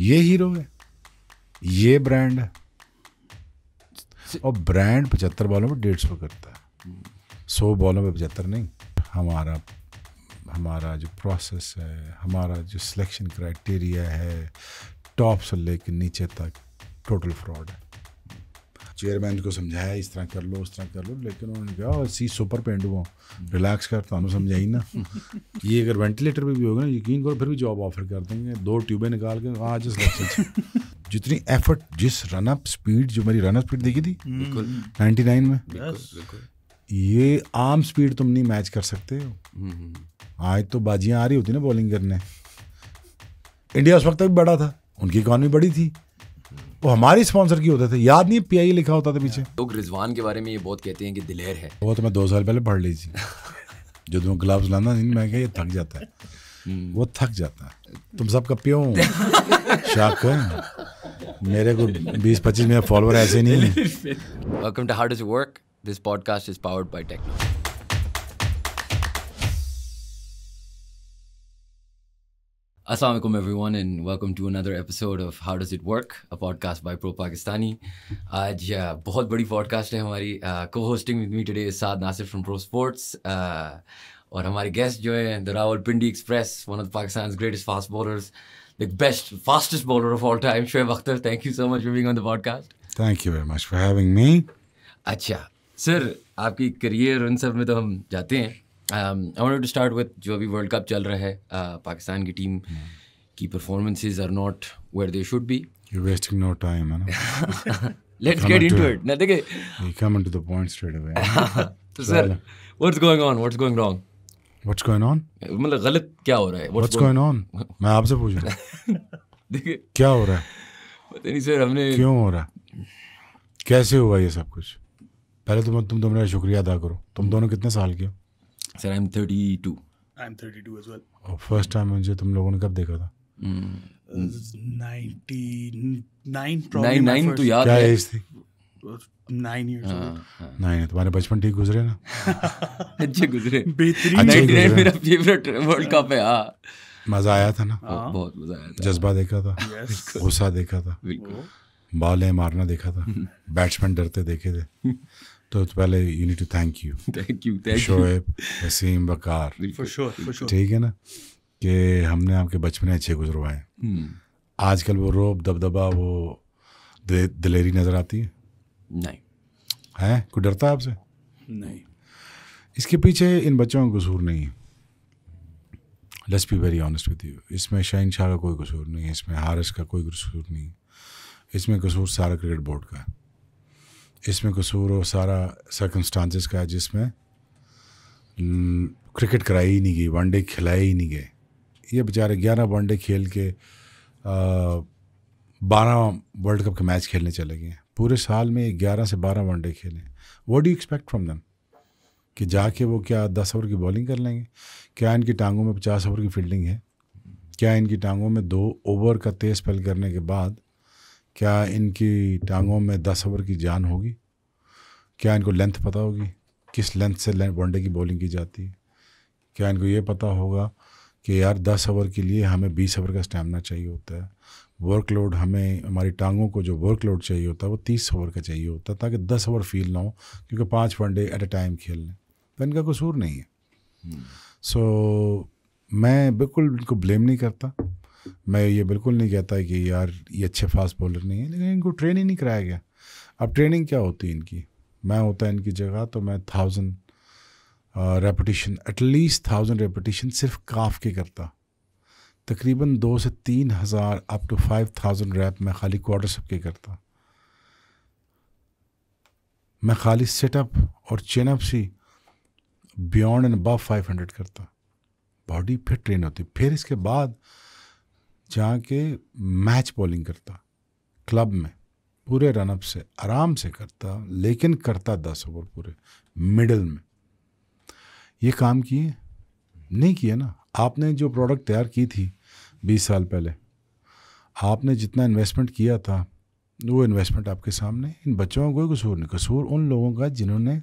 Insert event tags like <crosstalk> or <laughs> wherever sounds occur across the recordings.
ये हीरो है ये ब्रांड है और ब्रांड पचहत्तर बॉलों में डेढ़ सौ करता है सौ बॉलों में पचहत्तर नहीं हमारा हमारा जो प्रोसेस है हमारा जो सिलेक्शन क्राइटेरिया है टॉप से लेकर नीचे तक टोटल फ्रॉड है चेयरमैन को समझाया इस तरह कर लो उस तरह कर लो लेकिन उन्होंने कहा सी सुपर पेंडू रिलैक्स कर तो समझाई ना <laughs> ये अगर वेंटिलेटर पर भी होगा ना यकीन करो फिर भी जॉब ऑफर कर देंगे दो ट्यूबें निकाल के आज सिलेक्शन <laughs> जितनी एफर्ट जिस रनअप स्पीड जो मेरी रनअप स्पीड देखी थी नाइन्टी नाइन में ये आम स्पीड तुम नहीं मैच कर सकते हो हम्म, हम्म, हम्म। आज तो बाजियां आ रही होती ना बॉलिंग करने इंडिया उस वक्त भी बड़ा था उनकी इकॉनमी बड़ी थी वो हमारे स्पॉन्सर की होते थे याद नहीं पी आई e लिखा होता था पीछे लोग रिजवान के बारे में ये बहुत कहते हैं कि दिलेर है वो तो मैं दो साल पहले पढ़ ली थी जो तुम ग्लव्स लाना नहीं मैं ये थक जाता है हम्म। वो थक जाता है तुम सब सबका पियो शाक मेरे को 20-25 मेरे फॉलोअर ऐसे नहीं है welcome to how does work this podcast is powered by technology Alaikum everyone and welcome to another episode of How Does It Work, a podcast by Pro Pakistani. Aaj uh, yeah, bahut podcast hai hamari. co-hosting with me today is Saad Nasir from Pro Sports. Uh, aur hamari guest jo the Rawalpindi Express, one of the Pakistan's greatest fast bowlers, the best, fastest bowler of all time, Shoaib Akhtar. Thank you so much for being on the podcast. Thank you very much for having me. Acha, sir, aapki career un sab mein to hum jate hain. I wanted to start with जो अभी world cup चल रहा है uh, Pakistan की team की performances are not where they should be you wasting no time है ना let's get into it ना देखिए you come into the point straight away तो sir what's going on what's going wrong what's going on मतलब गलत क्या हो रहा है व्हाट्स गोइंग ऑन मैं आपसे पूछ रहा हूं <laughs> देखिए क्या हो रहा है पता नहीं सर हमने क्यों हो रहा कैसे हुआ ये सब कुछ पहले तो तुम तुम तो तुम्हारा शुक्रिया अदा करो तुम दोनों कितने साल के हो sir I am thirty two I am thirty two as well और फर्स्ट टाइम मुझे तुम लोगों ने कब देखा था नाइन hmm. uh, तो याद क्या एज थी हाँ, हाँ। तुम्हारे बचपन ठीक गुजरे ना <laughs> अच्छे गुजरे बेहतरीन मेरा फेवरेट वर्ल्ड कप है हाँ मजा आया था ना बहुत मजा आया था जज्बा देखा था गुस्सा देखा था बॉल है मारना देखा था बैट्समैन <laughs> डरते देखे थे तो पहले you need to thank you thank you Shoaib Waseem Waqar for sure for sure ठीक है ना कि हमने आपके बचपन अच्छे गुजरवाए hmm. आजकल वो रोब दबदबा वो दिलेरी नज़र आती है नहीं है कोई डरता है आपसे नहीं इसके पीछे इन बच्चों का कसूर नहीं है let's be very honest with you इसमें शाहिन शाह का कोई कसूर नहीं है इसमें हारिस का कोई कसूर नहीं है इसमें कसूर सारा क्रिकेट बोर्ड का है इसमें कसूर वो सारा सर्कमस्टांसिस का है जिसमें क्रिकेट कराई ही नहीं गई वनडे खिलाए ही नहीं गए ये बेचारे ग्यारह वनडे खेल के बारह वर्ल्ड कप के मैच खेलने चले गए पूरे साल में ग्यारह से बारह वनडे खेले what do expect from them कि जाके वो क्या दस ओवर की बॉलिंग कर लेंगे क्या इनकी टांगों में पचास ओवर की फील्डिंग है क्या इनकी टांगों में दो ओवर का तेज़ पल करने के बाद क्या इनकी टांगों में दस ओवर की जान होगी क्या इनको लेंथ पता होगी किस लेंथ से वनडे की बॉलिंग की जाती है क्या इनको ये पता होगा कि यार दस ओवर के लिए हमें बीस ओवर का स्टैमिना चाहिए होता है वर्कलोड हमें हमारी टांगों को जो वर्कलोड चाहिए होता है वो तीस ओवर का चाहिए होता है ताकि दस ओवर फील ना हो क्योंकि पाँच वनडे एट अ टाइम खेल लें तो इनका कसूर नहीं है सो हम्म। so, मैं बिल्कुल इनको ब्लेम नहीं करता मैं ये बिल्कुल नहीं कहता कि यार ये अच्छे फास्ट बॉलर नहीं है लेकिन इनको ट्रेन ही नहीं कराया गया अब ट्रेनिंग क्या होती है इनकी मैं होता है इनकी जगह तो मैं thousand repetition at least thousand repetition सिर्फ काफ के करता तकरीबन दो से तीन हज़ार up to five thousand rep मैं खाली क्वार्टर सब के करता मैं खाली सेटअप और chin ups see beyond and above five hundred करता बॉडी फिर ट्रेन होती फिर इसके बाद जहाँ के मैच बॉलिंग करता क्लब में पूरे रनअप से आराम से करता लेकिन करता दस ओवर पूरे मिडल में ये काम किए नहीं किया ना आपने जो प्रोडक्ट तैयार की थी बीस साल पहले आपने जितना इन्वेस्टमेंट किया था वो इन्वेस्टमेंट आपके सामने इन बच्चों का कोई कसूर नहीं कसूर उन लोगों का जिन्होंने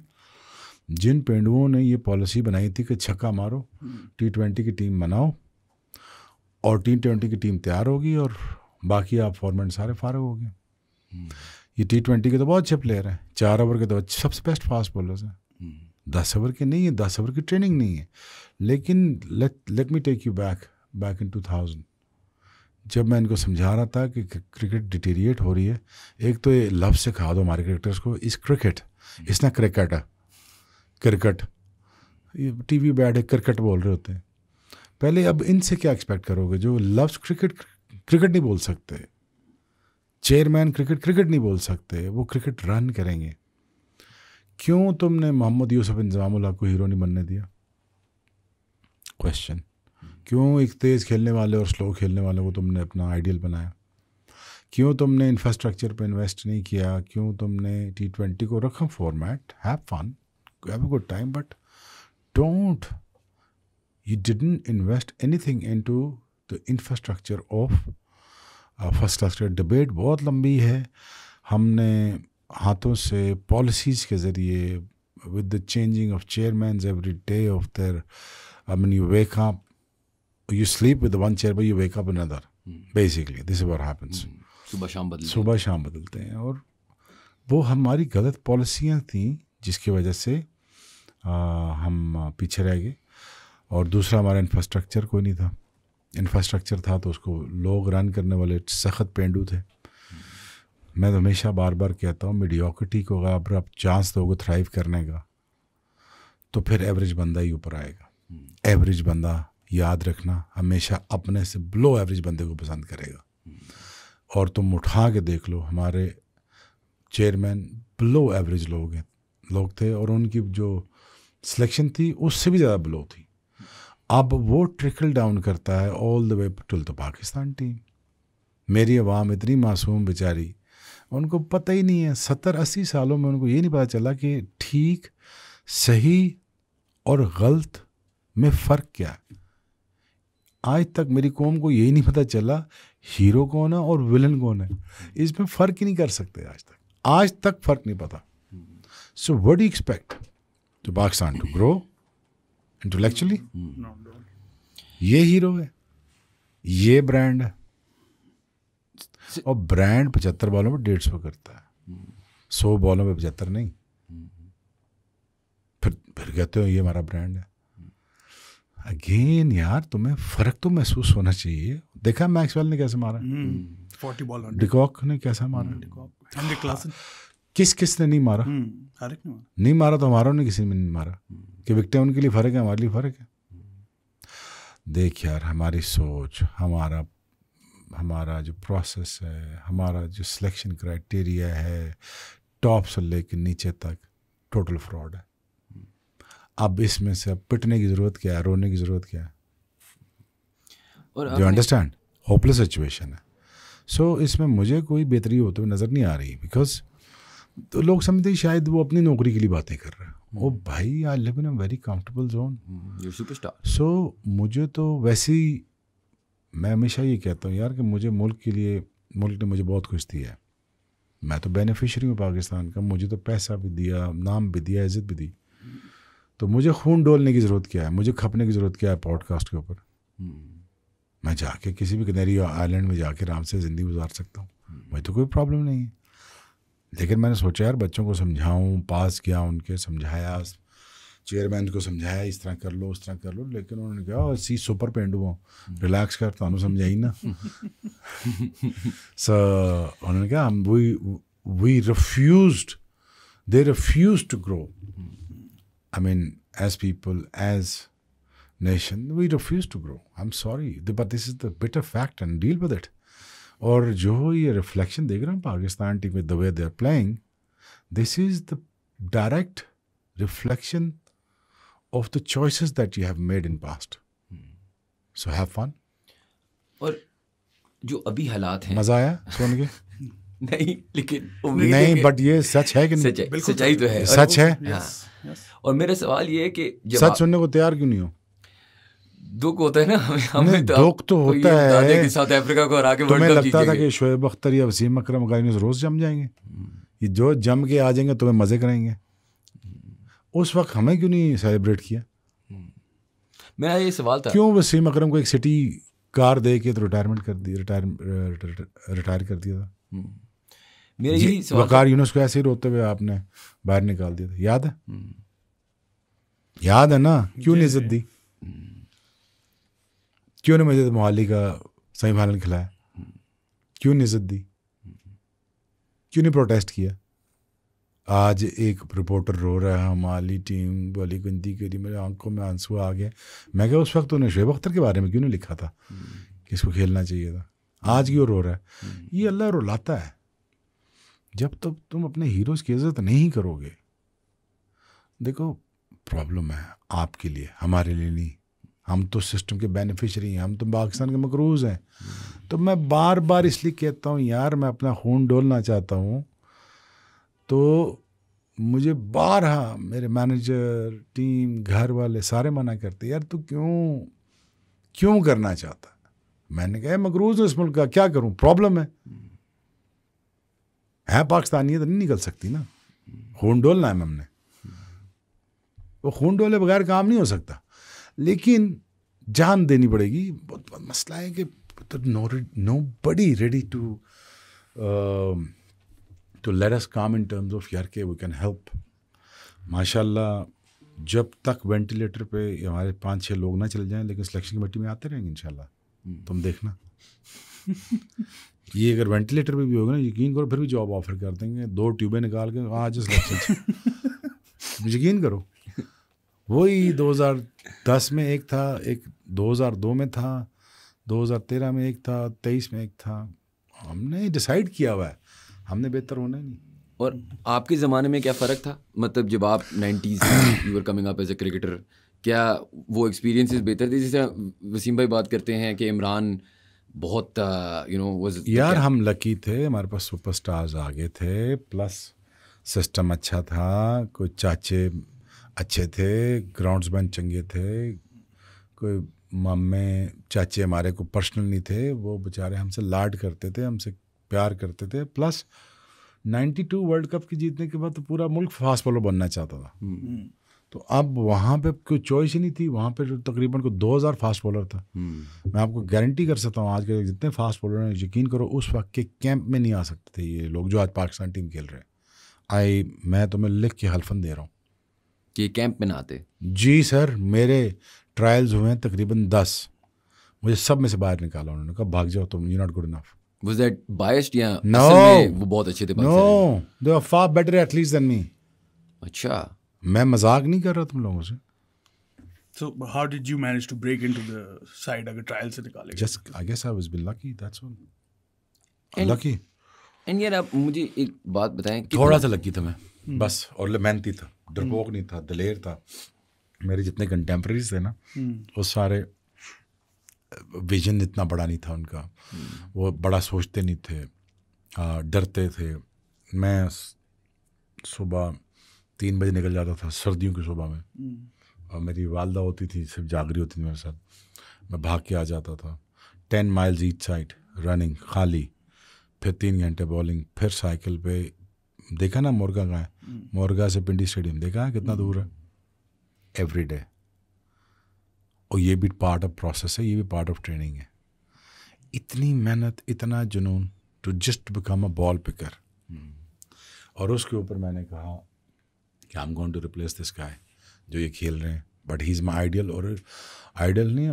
जिन पेंडुओं ने ये पॉलिसी बनाई थी कि छक्का मारो टी ट्वेंटी की टीम बनाओ और टी ट्वेंटी की टीम तैयार होगी और बाकी आप फॉर्मेट सारे फारग हो गए ये टी ट्वेंटी के तो बहुत अच्छे प्लेयर हैं चार ओवर के तो सबसे बेस्ट फास्ट बॉलर्स हैं दस ओवर के नहीं है दस ओवर की ट्रेनिंग नहीं है लेकिन let let me take you back back in two thousand जब मैं इनको समझा रहा था कि क्रिकेट डिटेरिएट हो रही है एक तो ये लफ्ज़ सिखा दो हमारे क्रिकेटर्स को इस क्रिकेट ना क्रिकेट क्रिकेट ये टी वी बैठे क्रिकेट बोल रहे होते हैं पहले अब इनसे क्या एक्सपेक्ट करोगे जो लव्स क्रिकेट क्रिकेट नहीं बोल सकते चेयरमैन क्रिकेट क्रिकेट नहीं बोल सकते वो क्रिकेट रन करेंगे क्यों तुमने मोहम्मद यूसुफ इंजामुल्ला को हीरो नहीं बनने दिया क्वेश्चन क्यों एक तेज़ खेलने वाले और स्लो खेलने वाले को तुमने अपना आइडियल बनाया क्यों तुमने इंफ्रास्ट्रक्चर पर इन्वेस्ट नहीं किया क्यों तुमने टी ट्वेंटी को रखा format have fun have a good time but don't you didn't invest anything into the infrastructure of first debate बहुत लंबी है हमने हाथों से पॉलिसीज़ के ज़रिए with the changing of chairman every day of their I mean you wake up you sleep with the one chair but you wake up another hmm. basically this is what happens सुबह शाम बदलते सुबह शाम बदलते हैं और वो हमारी गलत पॉलिसियाँ थी जिसकी वजह से आ, हम पीछे रह गए और दूसरा हमारा इंफ्रास्ट्रक्चर कोई नहीं था इंफ्रास्ट्रक्चर था तो उसको लोग रन करने वाले सख्त पेंडू थे मैं तो हमेशा बार बार कहता हूँ मीडियोक्रिटी को अगर आप चांस दोगे थ्राइव करने का तो फिर एवरेज बंदा ही ऊपर आएगा एवरेज बंदा याद रखना हमेशा अपने से ब्लो एवरेज बंदे को पसंद करेगा और तुम उठा के देख लो हमारे चेयरमैन ब्लो एवरेज लोग हैं लोग थे और उनकी जो सिलेक्शन थी उससे भी ज़्यादा ब्लो थी अब वो ट्रिकल डाउन करता है all the way till the Pakistan team मेरी आवाम इतनी मासूम बेचारी उनको पता ही नहीं है सत्तर अस्सी सालों में उनको ये नहीं पता चला कि ठीक सही और गलत में फ़र्क क्या है आज तक मेरी कौम को यही नहीं पता चला हीरो कौन है और विलन कौन है इसमें फ़र्क ही नहीं कर सकते आज तक आज तक फ़र्क नहीं पता so what you expect to Pakistan to grow intellectually hmm. ये हीरो है ये ब्रांड है और ब्रांड पचहत्तर बॉलों में डेढ़ सौ करता है hmm. सौ बॉलों में पचहत्तर नहीं hmm. फिर फिर कहते हो ये हमारा ब्रांड है अगेन यार तुम्हें फर्क तो महसूस होना चाहिए देखा मैक्सवेल ने कैसे मारा फोर्टी बॉल डिकॉक ने कैसा मारा किस किस ने नहीं मारा नहीं मारा तो हमारा ने किसी ने नहीं मारा कि विकटें उनके लिए फ़र्क है हमारे लिए फ़र्क है देख यार हमारी सोच हमारा हमारा जो प्रोसेस है हमारा जो सिलेक्शन क्राइटेरिया है टॉप से लेकर नीचे तक टोटल फ्रॉड है अब इसमें से अब पिटने की ज़रूरत क्या है रोने की ज़रूरत क्या है यू अंडरस्टैंड होपलेस सिचुएशन है सो so, इसमें मुझे कोई बेहतरी होते हुए नज़र नहीं आ रही बिकॉज तो लोग समझते शायद वो अपनी नौकरी के लिए बातें कर रहे हैं वो भाई I live in a very comfortable zone so मुझे तो वैसे ही मैं हमेशा ये कहता हूँ यार कि मुझे मुल्क के लिए मुल्क ने मुझे बहुत खुश दिया है मैं तो बेनिफिशरी हूँ पाकिस्तान का मुझे तो पैसा भी दिया नाम भी दिया इज़्ज़त भी दी तो मुझे खून डोलने की ज़रूरत क्या है मुझे खपने की ज़रूरत क्या है पॉडकास्ट के ऊपर मैं जाके किसी भी कनेरी आइलैंड में जाके आराम से ज़िंदगी गुजार सकता हूँ मुझे तो कोई प्रॉब्लम नहीं है लेकिन मैंने सोचा यार बच्चों को समझाऊँ पास किया उनके समझाया चेयरमैन को समझाया इस तरह कर लो उस तरह कर लो लेकिन उन्होंने कहा सी सुपर पेंडू हूँ रिलैक्स कर तो समझाई ना सो <laughs> उन्होंने कहा we we refuse they refuse to grow I mean as people as nation we refuse to grow I am sorry but this is the better fact and deal with it और जो ये reflection देख रहे हैं Pakistan team में the way they are playing this is the direct reflection of the choices that you have made in past so have fun और जो अभी हालात हैं मजा आया सुन के <laughs> नहीं लेकिन नहीं बट ये सच है कि नहीं सच्चाई तो है सच है हाँ। और, मेरा सवाल ये है कि सच सुनने को तैयार क्यों नहीं हो दुख होता है ना हमें हमें तो दुख तो होता है के साथ अफ्रीका को हरा के तुम्हें लगता था कि शोएब अख्तर या वसीम अक्रम गायनस रोज़ जम जाएंगे ये जो जम के आ जाएंगे तुम्हें मज़े करेंगे उस वक्त हमें क्यों नहीं सेलिब्रेट किया मेरा ये सवाल था क्यों वसीम अक्रम को एक सिटी कार दे के तो रिटायरमेंट कर दी रिटायर रिटायर कर दिया था हम्म। मेरा यही सवाल वकार यूनुस को ऐसे ही रोते हुए आपने बाहर निकाल दिया था याद है हम्म। याद है ना क्यों नहीं इज्जत दी क्यों नहीं मुझे मोहाली का सेमीफाइनल खिलाया क्यों नहीं इज्जत दी क्यों नहीं प्रोटेस्ट किया आज एक रिपोर्टर रो रहा है हमारी टीम वाली गुंदी करी मेरे आंखों में आंसू आ गए मैं क्या उस वक्त उन्हें शुएब अख्तर के बारे में क्यों नहीं लिखा था कि इसको खेलना चाहिए था आज क्यों रो रहा है ये अल्लाह रुलाता है जब तक तो तुम अपने हीरोज़ की इज्जत नहीं करोगे देखो प्रॉब्लम है आपके लिए हमारे लिए नहीं हम तो सिस्टम के बेनिफिशरी हैं हम तो पाकिस्तान के मकरूज़ हैं तो मैं बार बार इसलिए कहता हूँ यार मैं अपना खून डोलना चाहता हूँ तो मुझे बारहा मेरे मैनेजर टीम घर वाले सारे मना करते यार तू क्यों क्यों करना चाहता मैंने कहा मकरूज हूँ इस मुल्क का क्या करूँ प्रॉब्लम है है तो नहीं निकल सकती ना खून डोलना है हमने वो खून डोले बगैर काम नहीं हो सकता लेकिन जान देनी पड़ेगी बहुत बहुत मसला है कि nobody ready to to let us come in terms of यार के वी कैन हेल्प माशाल्लाह जब तक वेंटिलेटर पे हमारे पाँच छः लोग ना चले जाएं लेकिन सिलेक्शन कमेटी में आते रहेंगे इंशाल्लाह तुम देखना ये अगर वेंटिलेटर पे भी होगा ना यकीन करो फिर भी जॉब ऑफर कर देंगे दो ट्यूबें निकाल के आज सिलेक्शन <laughs> यकीन करो वही 2010 में एक था एक 2002 में था 2013 में एक था 23 में एक था हमने डिसाइड किया हुआ है हमने बेहतर होना ही नहीं और आपके ज़माने में क्या फ़र्क था मतलब जब आप nineties you are coming up as a cricketer क्या वो एक्सपीरियंसेस बेहतर थे जैसे वसीम भाई बात करते हैं कि इमरान बहुत यू नो वो यार हम लकी थे हमारे पास सुपरस्टार्स आ गए थे प्लस सिस्टम अच्छा था कोई चाचे अच्छे थे ग्राउंड्समैन चंगे थे कोई मामे चाचे हमारे को पर्सनल नहीं थे वो बेचारे हमसे लाड करते थे हमसे प्यार करते थे प्लस 92 वर्ल्ड कप की जीतने के बाद तो पूरा मुल्क फास्ट बॉलर बनना चाहता था हम्म। तो अब वहाँ पे कोई चॉइस ही नहीं थी वहाँ पे जो तकरीबन को 2000 फास्ट बॉलर था हम्म। मैं आपको गारंटी कर सकता हूँ आज के जितने फास्ट बॉलर हैं यकीन करो उस वक्त के कैंप में नहीं आ सकते थे ये लोग जो आज पाकिस्तान टीम खेल रहे हैं आई मैं तुम्हें लिख के हल्फन दे रहा हूँ कि कैंप में ना आते जी सर मेरे ट्रायल्स हुए हैं तकरीबन दस मुझे सब में से बाहर निकाला उन्होंने कहा भाग जाओ तुम you not good enough was that biased या नो वो बहुत अच्छे थे no they are far better athletes than me अच्छा मैं मजाक नहीं कर रहा तुम लोगों से So how did you manage to break into the side अगर ट्रायल से निकाले Just I guess I was been lucky that's all. And, lucky. And यार आप मुझे एक बात बताएं थोड़ा सा लकी था मैं हम्म। बस और मेहनती था डरपोक नहीं था दलेर था मेरे जितने कंटेम्प्रेरीज थे ना हम्म। वो सारे विजन इतना बड़ा नहीं था उनका हम्म। वो बड़ा सोचते नहीं थे डरते थे मैं सुबह तीन बजे निकल जाता था सर्दियों की सुबह में हम्म। और मेरी वालदा होती थी सिर्फ जागरी होती थी मेरे साथ मैं भाग के आ जाता था ten miles each side running खाली फिर तीन घंटे बॉलिंग फिर साइकिल पे देखा ना मोरगा कहाँ है हम्म। मोरगा से पिंडी स्टेडियम देखा है कितना हम्म। दूर है एवरी डे और ये भी पार्ट ऑफ प्रोसेस है ये भी पार्ट ऑफ ट्रेनिंग है इतनी मेहनत इतना जुनून to just become a ball picker और उसके ऊपर मैंने कहा कि I am going to replace this guy जो ये खेल रहे हैं but he is my ideal और आइडियल नहीं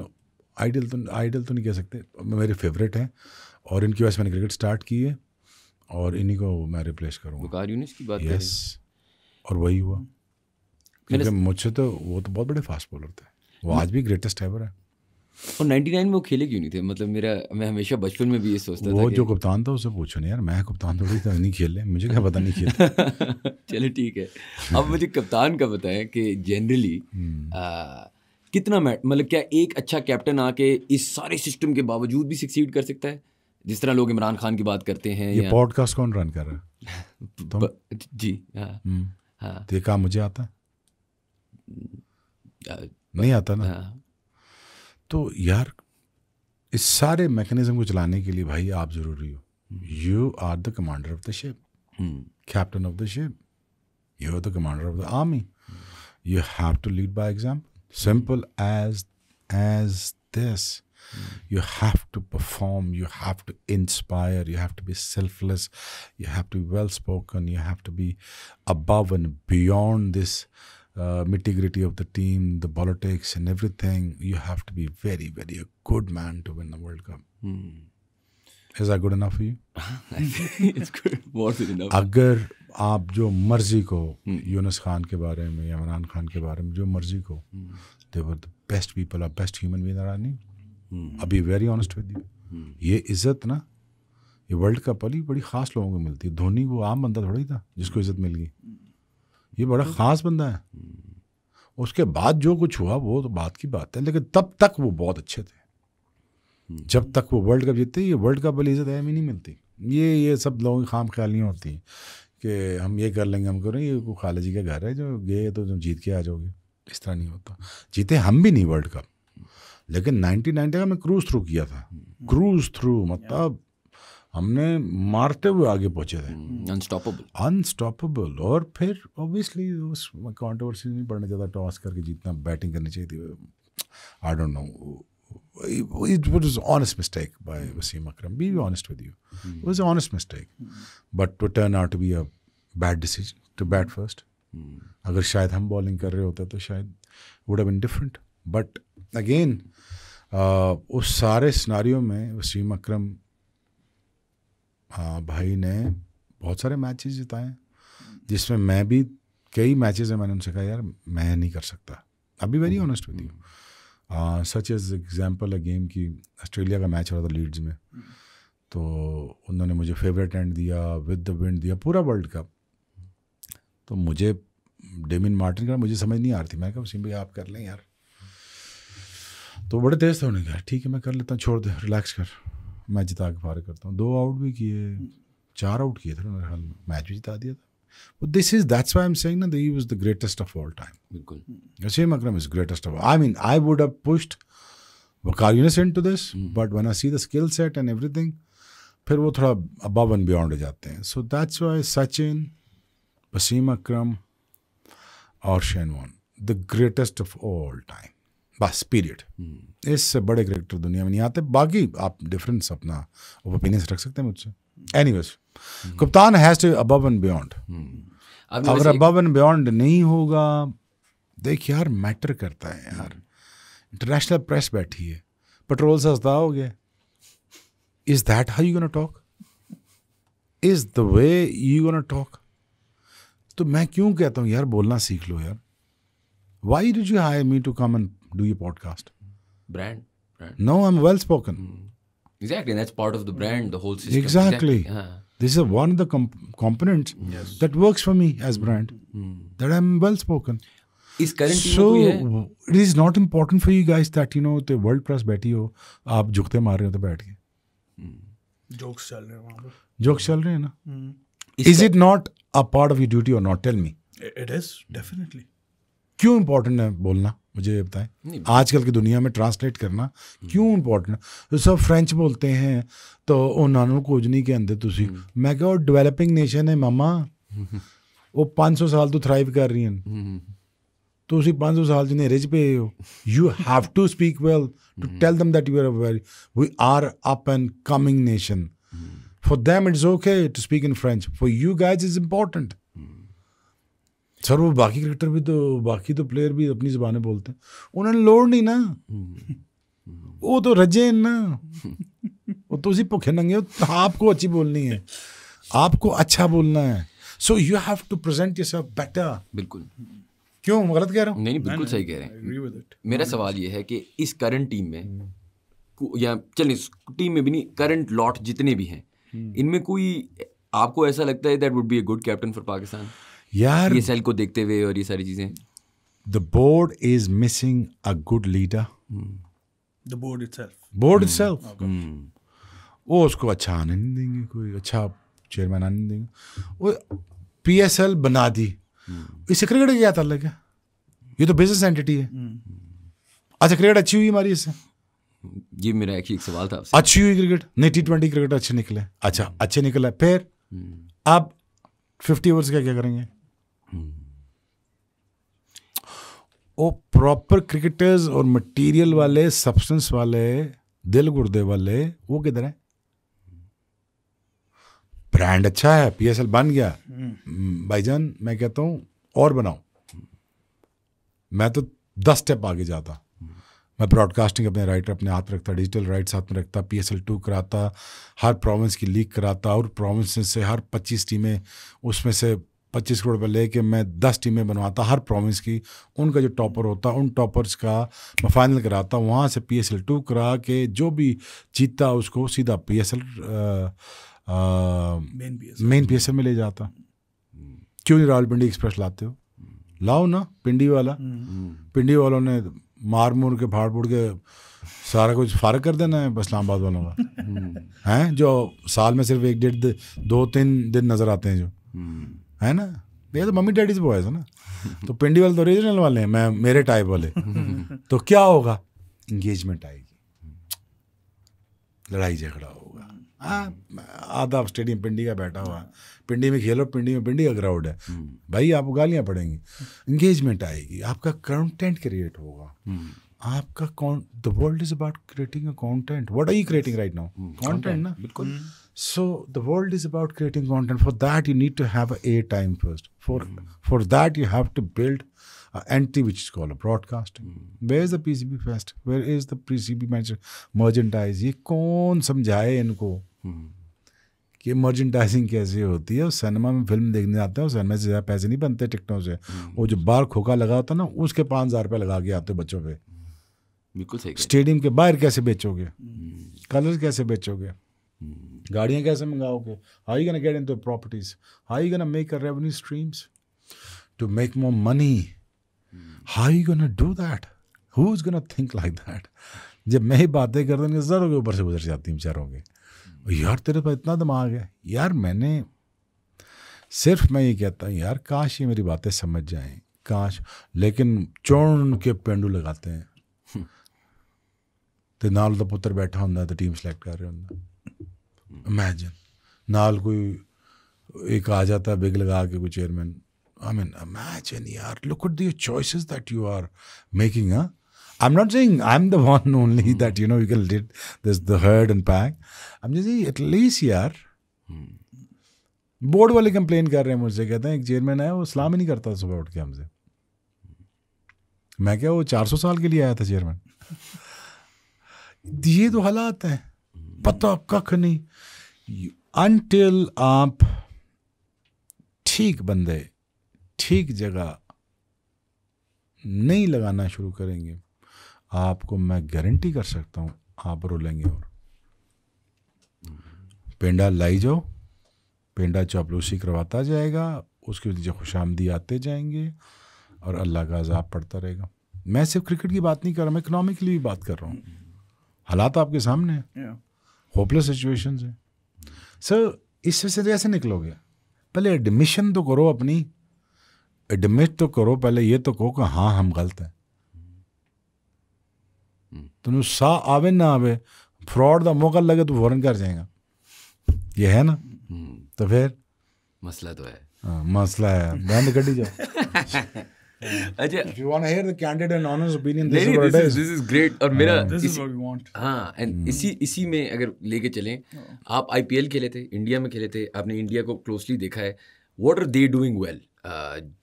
आइडियल तो आइडियल तो नहीं कह सकते मेरे फेवरेट हैं और इनकी वजह से मैंने क्रिकेट स्टार्ट की है और इन्हीं को मैं रिप्लेस करूँगा वकार की बात यस और वही हुआ क्योंकि मुझसे तो वो तो बहुत बड़े फास्ट बॉलर थे वो आज भी ग्रेटेस्ट है और 99 में वो खेले क्यों नहीं थे मतलब मेरा मैं हमेशा बचपन में भी ये सोचता वो जो कप्तान था उसे पूछो नहीं यार मैं कप्तान थोड़ी था नहीं खेले मुझे क्या पता नहीं खेला <laughs> चलो ठीक है अब मुझे कप्तान का बताएं कि जनरली हम्म। कितना मतलब क्या एक अच्छा कैप्टन आके इस सारे सिस्टम के बावजूद भी सक्सीड कर सकता है जिस तरह लोग इमरान खान की बात करते हैं ये पॉडकास्ट कौन रन कर रहा है <laughs> तुम? जी हाँ हम्म। हाँ तो काम मुझे आता है नहीं आता ना हाँ। तो यार इस सारे मैकेनिज्म को चलाने के लिए भाई आप ज़रूरी हो you are the commander of the ship captain of the ship you are the commander of the army you have to lead by example simple as as this You have to perform, you have to inspire, you have to be selfless, you have to be well spoken, you have to be above and beyond this uh, nitty gritty of the team, the politics, and everything. You have to be very, very a good man to win the World Cup. Mm. Is that good enough for you? <laughs> it's good, more than enough. अगर आप जो मर्जी को यूनुस खान के बारे में इमरान खान के बारे में जो मर्जी को they were the best people are best human being अभी वेरी ऑनेस्ट विद यू ये इज्जत ना ये वर्ल्ड कप वाली बड़ी खास लोगों को मिलती है धोनी वो आम बंदा थोड़ा ही था जिसको hmm. इज्जत मिल गई ये बड़ा hmm. खास बंदा है hmm. उसके बाद जो कुछ हुआ वो तो बात की बात है लेकिन तब तक वो बहुत अच्छे थे जब तक वो वर्ल्ड कप जीतते ये वर्ल्ड कप वाली इज्जत अहम ही नहीं मिलती ये ये सब लोगों की खाम ख्यालियाँ होती हैं कि हम ये कर लेंगे हम करें ये खाला जी का घर है जो गए तो तुम जीत के आ जाओगे इस तरह नहीं होता जीते हम भी नहीं वर्ल्ड कप लेकिन नाइनटीन नाइनटी का मैं क्रूज थ्रू किया था क्रूज थ्रू मतलब हमने मारते हुए आगे पहुंचे थे अनस्टॉपेबल hmm, अनस्टॉपेबल और फिर ऑब्वियसली उस कॉन्ट्रोवर्सी नहीं पड़ना चाहिए टॉस करके जितना बैटिंग करनी चाहिए थी I don't know it was an honest mistake by hmm. Wasim Akram. Be honest with you. Hmm. It was honest mistake but to turn out out to be a bad decision, to अगर शायद हम bowling कर रहे होते तो शायद would have been different but again ah, उस सारे सिनारियों में वसीम अक्रम भाई ने बहुत सारे मैचेस जिताए जिसमें मैं भी कई मैचेस हैं मैंने उनसे कहा यार मैं नहीं कर सकता अभी very honest with you such as example a game की ऑस्ट्रेलिया का मैच हो रहा था लीड्स में हम्म। तो उन्होंने मुझे फेवरेट एंड दिया विद द विंड दिया पूरा वर्ल्ड कप तो मुझे डेमिन मार्टिन का मुझे समझ नहीं आ रही थी मैं कहा वसीम भाई आप कर लें यार तो बड़े तेज थे उन्होंने कहा ठीक है मैं कर लेता हूँ छोड़ दे रिलैक्स कर मैं जिता के पार करता हूँ दो आउट भी किए चार आउट किए थे मेरे ख्याल में मैच भी जिता दिया था this is that's why am saying ना the was the greatest of all time बिल्कुल Wasim Akram is greatest of I mean I would have pushed Waqar Younis to this but one I see the skill set and everything फिर वो थोड़ा above and beyond जाते हैं so that's why Sachin Wasim Akram और Shane Warne the greatest of all time बस period इससे बड़े cricketer दुनिया में नहीं आते बाकी आप डिफरेंस अपना ओपिनियंस रख सकते हैं मुझसे एनी वेज hmm. कप्तान has to above and beyond अगर अबव एंड बियॉन्ड नहीं होगा देख यार मैटर करता है यार इंटरनेशनल hmm. प्रेस बैठी है पेट्रोल सस्ता हो गया is that how you gonna talk is the way you gonna talk तो मैं क्यों कहता हूँ यार बोलना सीख लो यार why did you hire me to come and do your podcast. Brand. Right. No, I'm well spoken. Mm. Exactly. that's part of the brand, the whole system. Exactly. exactly. Yeah. This is one of the comp- components yes. that works for me as brand. Mm. That I'm well spoken. इस current so it is not important for you guys that you know तो world press बैठी हो आप झुकते मार रहे हो तो बैठ के जोक्स चल रहे हैं वहां पर जोक्स चल रहे हैं ना is it not a part of your duty और not tell me it is definitely क्यों इंपॉर्टेंट है बोलना मुझे ये बताएं आजकल की दुनिया में ट्रांसलेट करना क्यों इंपॉर्टेंट है तो सब फ्रेंच बोलते हैं तो उन्होंने कोजनी के अंदर मैं क्या डेवलपिंग नेशन है मामा वो <laughs> पाँच सौ साल तो थ्राइव कर रही हैं हम्म, हम्म, हम्म। तो उसी पाँच सौ साल जिन्हें रिज पे हो you have to speak well to tell them that you very we are up and coming nation for them it's okay to speak in French for you guys is important sir वो बाकी cricketer भी तो बाकी तो player भी अपनी जबान बोलते हैं उन्होंने लोड नहीं ना वो तो रजे ना वो तो उसी भुखे नंगे हो तो आपको अच्छी बोलनी है आपको अच्छा बोलना है so you have to present yourself better बिल्कुल क्यों गलत कह रहा हूँ नहीं नहीं बिल्कुल सही कह रहे हैं मेरा सवाल ये है कि इस करंट टीम में या चलिए टीम में भी नहीं करंट लॉट जितने भी हैं हम्म। इनमें कोई आपको ऐसा लगता है that would be a good captain for Pakistan यार ये सेल को देखते हुए और ये सारी चीजें the board is missing a good leader the board itself board itself वो उसको अच्छा आने नहीं देंगे कोई अच्छा चेयरमैन आने नहीं देंगे वो पीएसएल बना दी hmm. इससे क्रिकेट क्या ताल्लुक है ये तो बिजनेस एंटिटी है hmm. अच्छा क्रिकेट अच्छी हुई हमारी इससे hmm. ये मेरा एक एक सवाल था अच्छी हुई क्रिकेट नहीं टी ट्वेंटी क्रिकेट अच्छे निकले अच्छा hmm. अच्छे निकले फिर hmm. आप फिफ्टी ओवर्स का क्या करेंगे hmm. प्रॉपर क्रिकेटर्स और मटेरियल वाले सब्सटेंस वाले दिल गुर्दे वाले वो किधर हैं ब्रांड अच्छा है पीएसएल बन गया हम्म। हम्म, भाईजान मैं कहता हूं और बनाओ मैं तो दस स्टेप आगे जाता मैं ब्रॉडकास्टिंग अपने राइटर अपने हाथ में रखता डिजिटल राइट हाथ में रखता पी एस एल टू कराता हर प्रोविंस की लीग कराता और प्रोविंस से हर पच्चीस टीमें उसमें से पच्चीस करोड़ रुपये लेके मैं दस टीमें बनवाता हर प्रोविंस की उनका जो टॉपर होता उन टॉपर्स का मैं फाइनल कराता वहाँ से पी एस एल टू करा के जो भी जीतता उसको सीधा पी एस एल मेन पी एस एल में ले जाता क्यों नहीं रावल पिंडी एक्सप्रेस लाते हो लाओ ना पिंडी वाला हम्म। हम्म। पिंडी वालों ने मार मूर के फाड़ फूट के सारा कुछ फारग कर देना है इस्लामाबाद वालों का हम्म। हैं जो साल में सिर्फ एक डेढ़ दो तीन दिन नज़र आते हैं जो है ना ये तो मम्मी डैडी से बॉयज है ना तो पिंडी वाले तो ओरिजिनल वाले हैं मैं मेरे टाइप वाले तो क्या होगा इंगेजमेंट आएगी लड़ाई झगड़ा होगा आधा स्टेडियम पिंडी का बैठा हुआ पिंडी में खेलो पिंडी में पिंडी का ग्राउंड है भाई आप गालियाँ पड़ेंगी इंगेजमेंट आएगी आपका कंटेंट क्रिएट होगा आपका कौन the world is about creating a content what are you creating right now content ना बिल्कुल hmm. So the world is about creating content. For that, you need to have a a time first. For mm. for that, you have to build an entity which is called a broadcasting. Mm. Where is the PCB Fest? Where is the PCB merchandise? ये कौन समझाए इनको mm. कि merchandising कैसे होती है और cinema में फिल्म देखने जाते हैं और सिनेमा से ज़्यादा पैसे नहीं बनते टिकटों से वो जो बाहर खोखा लगा होता है ना उसके पाँच हज़ार रुपये लगा के आते बच्चों पे बिल्कुल सही स्टेडियम के बाहर कैसे बेचोगे कलर कैसे बेचोगे गाड़ियाँ कैसे मंगाओगे how gonna get in the properties how gonna make a revenue streams to make more money how gonna do that who is gonna think like that जब मैं ही बातें कर हूँ सर के ऊपर से गुजर जाती हूँ बेचारों के यार तेरे पास इतना दिमाग है यार मैंने सिर्फ मैं ये कहता हूँ यार काश ये मेरी बातें समझ जाएं काश लेकिन चौड़ के पेंडू लगाते हैं हम्म। तो नाल तो पुत्र बैठा होंगे तो टीम ਸਿਲੈਕਟ कर रहे होंगे इमेजिन नाल कोई एक आ जाता है बिग लगा के कोई चेयरमैन आई मीन इमेजिन यार look at the choices that you are making हां I'm not saying I'm the one only mm. that you know you can lead this the herd and pack. I'm just saying at least यार board hmm. वाले complain कर रहे हैं मुझसे कहते हैं एक चेयरमैन है वो सलाम ही नहीं करता सुबह उठ के हमसे मैं क्या वो 400 साल के लिए आया था चेयरमैन <laughs> ये तो हालात हैं पता कख नहीं अनटिल आप ठीक बंदे ठीक जगह नहीं लगाना शुरू करेंगे आपको मैं गारंटी कर सकता हूँ आप रोलेंगे और पेंडा लाई जाओ पेंडा चापलूसी करवाता जाएगा उसके नतीजे खुश आमदी आते जाएंगे और अल्लाह का अजाब पड़ता रहेगा मैं सिर्फ क्रिकेट की बात नहीं कर रहा मैं इकनॉमिकली भी बात कर रहा हूँ हालात आपके सामने हैं होपलेस सिचुएशन है सर इससे से तो ऐसे निकलोगे पहले एडमिशन तो करो अपनी एडमिट तो करो पहले ये तो कहो कि हाँ हम गलत हैं तुम्हें हम्म। सा आवे ना आवे फ्रॉड का मौका लगे तो फौरन कर जाएगा ये है ना हम्म। तो फिर मसला तो है आ, हाँ, मसला है बैंड कटी जाओ <laughs> अच्छा इफ यू वांट खेले थे इंडिया में खेले थे आपने इंडिया को क्लोजली देखा है what are they doing well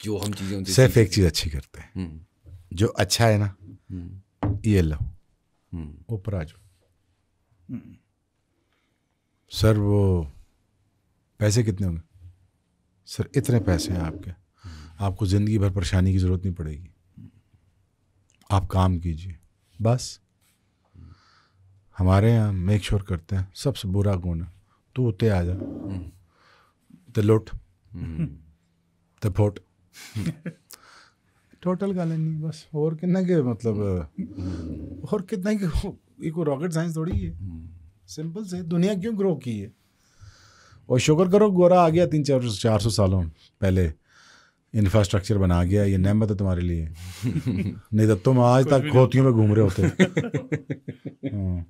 जो हम चीजें सिर्फ एक चीज अच्छी करते हैं hmm. जो अच्छा है ना hmm. ये लो hmm. Hmm. सर वो पैसे कितने होंगे सर इतने पैसे हैं आपके आपको ज़िंदगी भर परेशानी की ज़रूरत नहीं पड़ेगी आप काम कीजिए बस हमारे यहाँ मेक श्योर करते हैं सबसे बुरा गुण है तू उते आ जा तो फोट टोटल गल नहीं बस और कितना के मतलब और कितना के एक रॉकेट साइंस थोड़ी है सिंपल से दुनिया क्यों ग्रो की है और शुक्र करो गोरा आ गया तीन चार चार सौ सालों पहले इंफ्रास्ट्रक्चर बना गया ये नहमत है तुम्हारे लिए <laughs> नहीं तो तुम आज तक खोतियों पे घूम रहे होते <laughs> हाँ।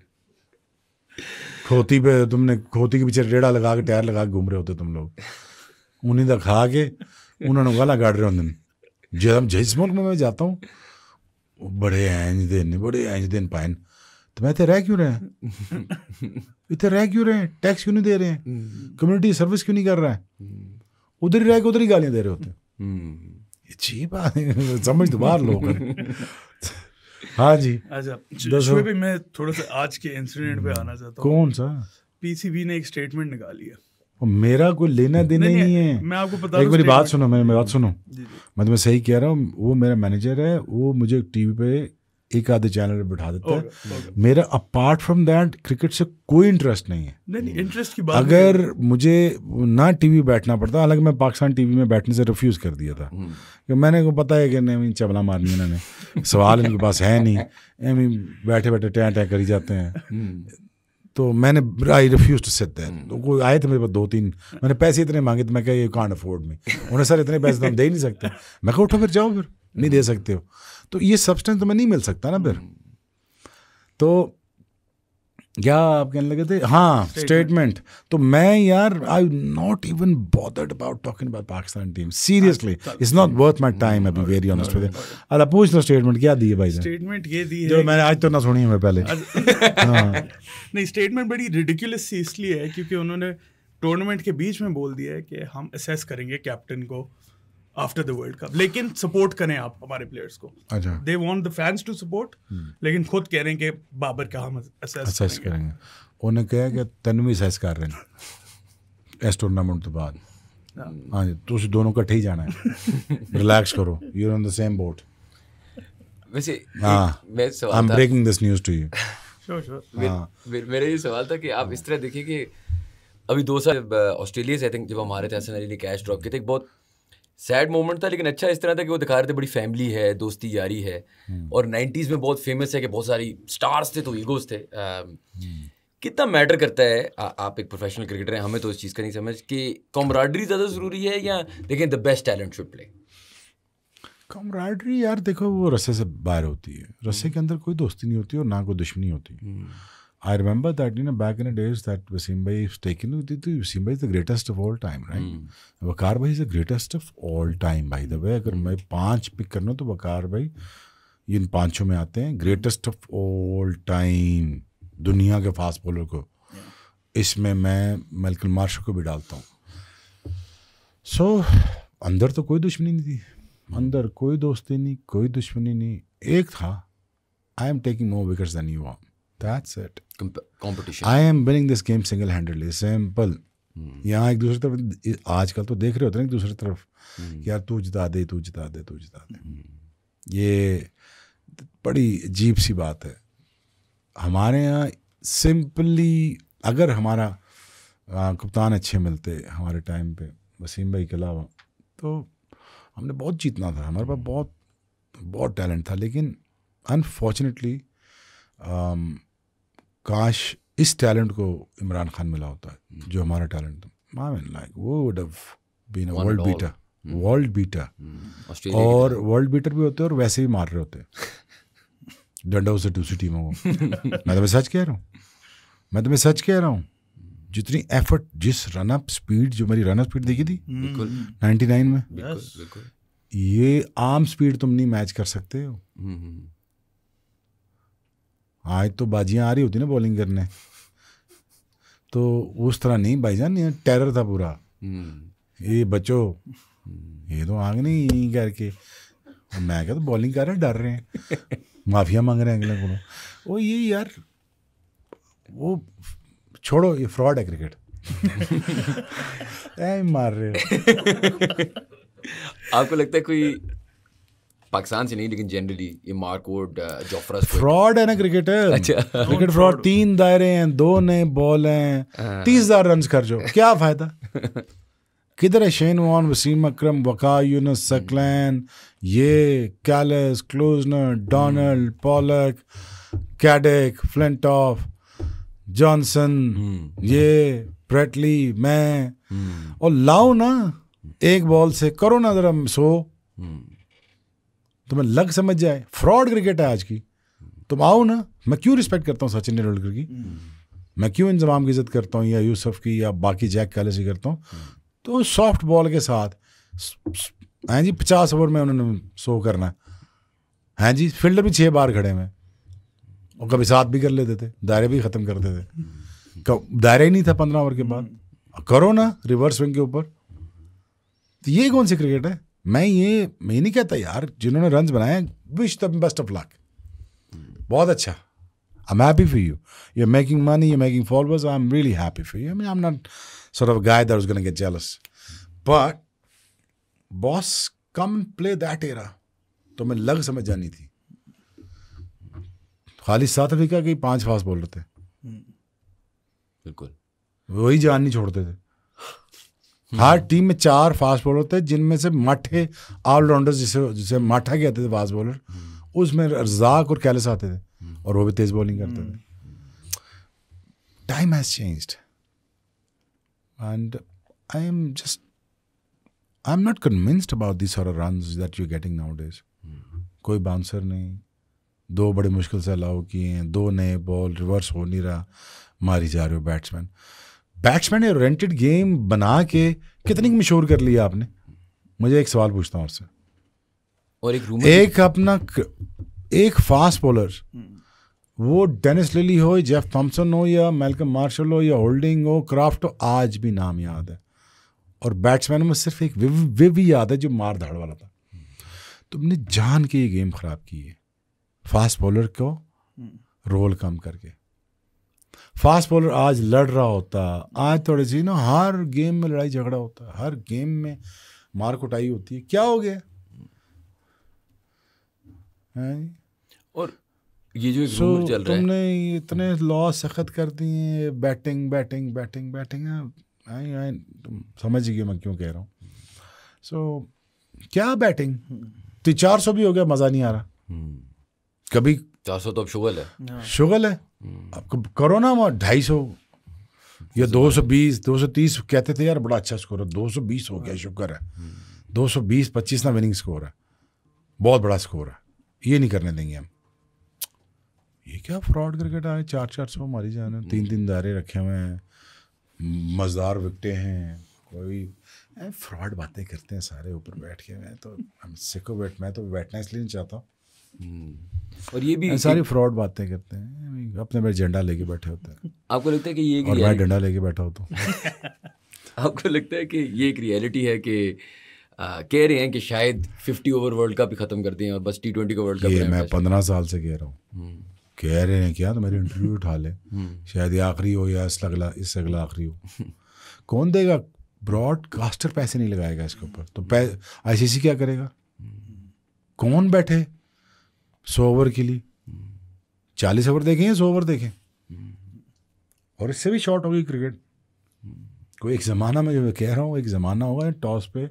खोती पे तुमने खोती के पीछे रेड़ा लगा के टायर लगा के घूम रहे होते तुम लोग उन्हीं तक खा के उन्होंने गला गाड़ रहे होते जब जिस मुल्क में मैं जाता हूँ बड़े ऐंज दिन बड़े ऐंज दिन पाए तो मैं इतने रह क्यों रहे इतने रह क्यों रहे हैं टैक्स क्यों नहीं दे रहे हैं हम्म। कम्युनिटी सर्विस क्यों नहीं कर रहा है उधर ही रह के उधर ही गालियाँ दे रहे होते हैं अच्छी बात है लोग हाँ जी अच्छा शुरू मैं थोड़ा सा आज के इंसिडेंट पे आना चाहता हूँ कौन सा पीसीबी ने एक स्टेटमेंट निकाली है मेरा कोई लेना देना नहीं, नहीं है मैं आपको बता एक मेरी बात सुनो मेरी बात सुनो मैं तुम्हें मतलब सही कह रहा हूँ वो मेरा मैनेजर है वो मुझे टीवी पे एक आधे चैनल पर बिठा देते हैं मेरा अपार्ट फ्रॉम दैट क्रिकेट से कोई इंटरेस्ट नहीं है नहीं नहीं इंटरेस्ट की बात अगर मुझे ना टीवी बैठना पड़ता हालांकि मैं पाकिस्तान टीवी में बैठने से रिफ्यूज़ कर दिया था हम्म। कि मैंने को पता है कि नहीं चबला मारनी इन्होंने सवाल इनके पास है नहीं एम बैठे बैठे टैं टैं करी जाते हैं हम्म। तो मैंने I refuse to set then तो कोई आए थे तो मेरे पास दो तीन मैंने पैसे इतने मांगे थे तो मैं क्या ये कांट अफोर्ड में उन्हें सर इतने पैसे तो हम दे ही नहीं सकते मैं कहा उठो फिर जाओ फिर नहीं दे हम्म। सकते हो तो ये सब्सटेंस तुम्हें नहीं मिल सकता ना फिर तो क्या आप कहने लगे थे हाँ स्टेटमेंट तो मैं यार I not even bothered about talking about Pakistan team seriously it's not worth my time अभी वेरी ऑनेस्ट विद अरे पूछ लो स्टेटमेंट क्या दी है भाई स्टेटमेंट ये दी है जो मैंने आज तो ना सुनी है मैं पहले हाँ। <laughs> नहीं स्टेटमेंट बड़ी रिडिकुलस सी इसलिए है क्योंकि उन्होंने टूर्नामेंट के बीच में बोल दिया है कि हम असेस करेंगे कैप्टन को आफ्टर द वर्ल्ड कप लेकिन सपोर्ट करें आप हमारे प्लेयर्स को they want the fans to support लेकिन खुद कह रहे हैं कि बाबर का हम असेस करेंगे, उन्होंने उन्हें कहा कि तेन भी असेस कर रहे हैं इस टूर्नामेंट तो बाद हाँ, हाँ जी तुम दोनों इकट्ठे ही जाना है रिलैक्स करो you on the same boat वैसे हाँ I am breaking this news to you मेरा ये सवाल था कि आप इस तरह देखिए कि अभी दो साल ऑस्ट्रेलिया से आई थिंक जब हम हारे थे हसन अली ने कैश ड्रॉप किए थे एक बहुत सैड मोमेंट था लेकिन अच्छा इस तरह था कि वो दिखा रहे थे बड़ी फैमिली है दोस्ती यारी है हम्म। और नाइन्टीज़ में बहुत फेमस है कि बहुत सारी स्टार्स थे तो ईगोज थे um, हम्म। कितना मैटर करता है आ, आप एक प्रोफेशनल क्रिकेटर हैं हमें तो इस चीज़ का नहीं समझ कि कॉमराडरी ज़्यादा ज़रूरी है या देखें the best talent should play camaraderie यार देखो वो रस्से से बाहर होती है रस्से के अंदर कोई दोस्ती नहीं होती और ना कोई दुश्मनी होती है हम्म। I remember that, you know, back in the days that Vasim Bhai is taken, Vasim Bhai is the greatest of all time, right? Mm. Vakar Bhai is the greatest of all time, by the way. If मैं पांच five pick तो वकार भाई ये in पांचों में आते हैं greatest of all time दुनिया के फास्ट बॉलर को yeah. इसमें मैं मलकल मार्श को भी डालता हूँ so, अंदर तो कोई दुश्मनी नहीं थी अंदर कोई दोस्ती नहीं कोई दुश्मनी नहीं एक था I am taking more wickets than you are that's competition. I I am this this game single handedly simple यहाँ एक दूसरे तरफ आजकल तो देख रहे होते हैं एक दूसरे तरफ hmm. यार तू जिता दे तू जिता दे तू जिता दे hmm. ये बड़ी अजीब सी बात है हमारे यहाँ सिंपली अगर हमारा कप्तान अच्छे मिलते हमारे टाइम पे वसीम भाई के अलावा तो हमने बहुत जीतना था हमारे पास hmm. बहुत बहुत टैलेंट था लेकिन अनफॉर्चुनेटली काश इस टैलेंट को इमरान खान मिला होता है हम्म। जो हमारा टैलेंट मामिन लाइक वो would have been a world beater world beater और वर्ल्ड बीटर भी होते हैं और वैसे भी मार रहे होते हैं <laughs> डंडा उसे दूसरी टीमों को मैं तुम्हें सच कह रहा हूँ मैं तुम्हें सच कह रहा हूँ जितनी एफर्ट जिस रन अप स्पीड जो मेरी रन अप स्पीड देखी थी नाइनटी हम्म। नाइन में बिल्कुल, ये आम स्पीड तुम नहीं मैच कर सकते हो हम्म, आज तो बाजियाँ आ रही होती ना बॉलिंग करने तो उस तरह नहीं भाईजान ये टेरर था पूरा हम्म। ये बचो हम्म। ये तो आग नहीं करके मैं क्या तो बॉलिंग कर रहे डर रहे हैं माफिया मांग रहे हैं अगले को वो ये यार वो छोड़ो ये फ्रॉड है क्रिकेट <laughs> ऐ मार रहे हो आपको लगता है कोई पाकिस्तान से नहीं लेकिन जनरली ये मार्कोड जोफ्रा फ्रॉड है ना क्रिकेटर अच्छा क्रिकेट फ्रॉड तीन दायरे हैं दो नए बॉल हैं हाँ। तीस हजार रन कर जो क्या फायदा <laughs> किधर है शेन वॉन वसीम अक्रम वका यूनस सकलैन ये कैलस क्लोजनर डोनाल्ड हम्म। पॉलक कैडेक फ्लिंटॉफ जॉनसन हम्म। ये ब्रेटली मैं हम्म। और लाओ ना एक बॉल से करो ना जरा सो तुम्हें लग समझ जाए फ्रॉड क्रिकेट है आज की तुम आओ ना मैं क्यों रिस्पेक्ट करता हूँ सचिन तेंदुलकर की मैं क्यों इंजमाम की इज्जत करता हूँ या यूसुफ की या बाकी जैक कैले से करता हूँ तो सॉफ्ट बॉल के साथ हैं जी पचास ओवर में उन्होंने शो करना है हैं जी फील्डर भी छः बार खड़े हुए और कभी साथ भी कर लेते थे दायरे भी ख़त्म करते थे दायरे ही नहीं था पंद्रह ओवर के बाद करो ना रिवर्स विंग के ऊपर तो ये कौन सी क्रिकेट है मैं ये मैं नहीं कहता यार जिन्होंने रन बनाए wish the best of luck बहुत अच्छा I am happy for you you are making money you making followers I am really happy for you I am not sort of guy guy that was going but boss come play that era तो मैं लग समझ जानी थी खाली south Africa के पांच fast bowler थे बिल्कुल वही जान नहीं छोड़ते थे हम्म। हर टीम में चार फास्ट बॉलर थे जिनमें से माठे ऑलराउंडर जिसे जिसे माठा कहते थे फास्ट बॉलर उसमें रजाक और कैलस आते थे हम्म। और वो भी तेज बॉलिंग करते हम्म। थे time has change and I am just I am not convinced about this और run that you getting nowadays कोई बाउंसर नहीं दो बड़े मुश्किल से अलाउ किए हैं दो नए बॉल रिवर्स हो नहीं रहा मारी जा रहे हो बैट्समैन बैट्समैन ने रेंटेड गेम बना के कितनी मशहूर कर लिया आपने मुझे एक सवाल पूछता हूँ आपसे और एक एक अपना एक फास्ट हम्म। बॉलर वो डेनिस लिली हो जेफ थॉम्सन हो या मेलकम मार्शल हो या होल्डिंग हो क्राफ्ट हो आज भी नाम याद है और बैट्समैन में सिर्फ एक विव विव याद है जो मार धाड़ वाला था तुमने जान के ये गेम ख़राब की है फास्ट बॉलर को रोल हम्म। कम करके फास्ट बॉलर आज लड़ रहा होता आज थोड़े जी ना हर गेम में लड़ाई झगड़ा होता हर गेम में मार कुटाई होती है क्या हो गया है? और ये जो so, चल रहा है तुमने इतने लॉ सख्त कर दिए batting batting batting batting I I तुम समझ गए मैं क्यों कह रहा हूँ सो so, क्या बैटिंग तो चार सौ भी हो गया मज़ा नहीं आ रहा हम्म। कभी चार सौ तो अब शुगल है हाँ। शुगल है आपको करो ना वो ढाई सौ या दो सौ बीस दो सौ तीस कहते थे यार बड़ा अच्छा स्कोर है दो सौ बीस हो गया हाँ। शुक्र है दो सौ बीस पच्चीस ना विनिंग स्कोर है बहुत बड़ा स्कोर है ये नहीं करने देंगे हम ये क्या फ्रॉड क्रिकेट आए चार चार सौ मारी जाने तीन तीन दायरे रखे हुए हैं मज़दार विकटे हैं कोई फ्रॉड बातें करते हैं सारे ऊपर बैठ के मैं तो हम सिको बैठ मैं तो बैठना इसलिए नहीं चाहता हूँ और ये भी सारी फ्रॉड बातें करते हैं अपने पर झंडा लेके बैठे होते हैं आपको लगता है कि ये और मैं डंडा लेके बैठा होता हूँ <laughs> आपको लगता है कि ये एक रियलिटी है कि आ, कह रहे हैं कि शायद 50 ओवर वर्ल्ड कप ही ख़त्म करते हैं और बस टी ट्वेंटी का वर्ल्ड कप मैं पंद्रह साल से कह रहा हूँ हम्म। कह रहे हैं क्या तो मेरे इंटरव्यू उठा ले <laughs> हम्म। शायद ये आखिरी हो या इस अगला इस अगला आखिरी हो <laughs> कौन देगा ब्रॉडकास्टर पैसे नहीं लगाएगा इसके ऊपर तो आईसीसी क्या करेगा हम्म। कौन बैठे सौ ओवर के लिए चालीस ओवर देखें या सौ ओवर देखें और इससे भी शॉर्ट होगी क्रिकेट कोई एक ज़माना में जो मैं कह रहा हूँ एक ज़माना होगा टॉस पे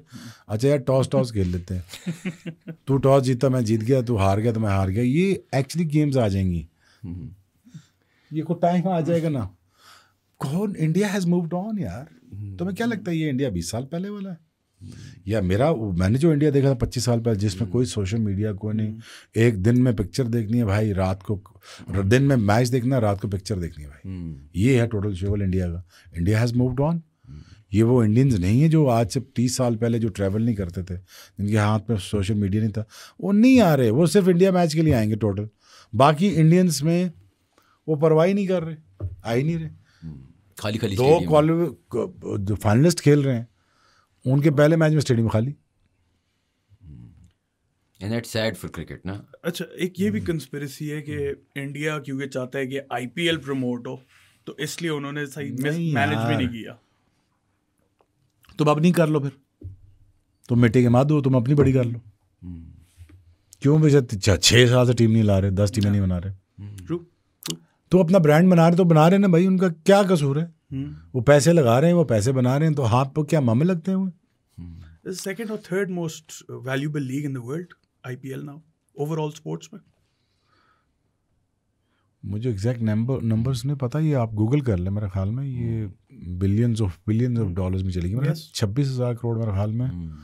अच्छा यार टॉस टॉस खेल लेते हैं <laughs> तू टॉस जीता मैं जीत गया तू हार गया तो मैं हार गया ये एक्चुअली गेम्स आ जाएंगी ये कुछ टाइम आ जाएगा ना कौन इंडिया हैज़ मूव्ड ऑन यार हम्म। तुम्हें क्या लगता है ये इंडिया बीस साल पहले वाला है या मेरा मैंने जो इंडिया देखा था पच्चीस साल पहले जिसमें कोई सोशल मीडिया को नहीं एक दिन में पिक्चर देखनी है भाई रात को दिन में मैच देखना रात को पिक्चर देखनी है भाई हम्म। ये है टोटल शेवल इंडिया का इंडिया हैज़ मूव्ड ऑन ये वो इंडियंस नहीं है जो आज से तीस साल पहले जो ट्रैवल नहीं करते थे जिनके हाथ में सोशल मीडिया नहीं था वो नहीं आ रहे वो सिर्फ इंडिया मैच के लिए आएंगे टोटल बाकी इंडियंस में वो परवाही नहीं कर रहे आ ही नहीं रहे हम्म। खाली खाली दो फाइनलिस्ट खेल रहे हैं उनके पहले मैच में स्टेडियम खाली सैड फॉर क्रिकेट ना अच्छा एक ये भी कंस्पिरेसी है कि इंडिया क्योंकि चाहता है कि आईपीएल प्रमोट हो तो इसलिए उन्होंने सही मैनेज भी नहीं किया तुम अपनी कर लो फिर तुम मिट्टी के मार दो तुम अपनी बड़ी कर लो क्यों भाई छः साल से टीम नहीं ला रहे दस टीमें नहीं बना रहे तो अपना ब्रांड बना रहे तो बना रहे ना भाई उनका क्या कसूर है वो पैसे लगा रहे हैं वो पैसे बना रहे हैं तो हाथ पर क्या मामले लगते हैं सेकेंड और third most valuable league in the world I P L now overall sports में मुझे एग्जैक्ट नंबर नंबर्स नहीं पता ये आप गूगल कर लें मेरे ख्याल में ये billions of billions of dollars में चलेगी मेरे मतलब छब्बीस हज़ार करोड़ मेरे ख्याल में hmm.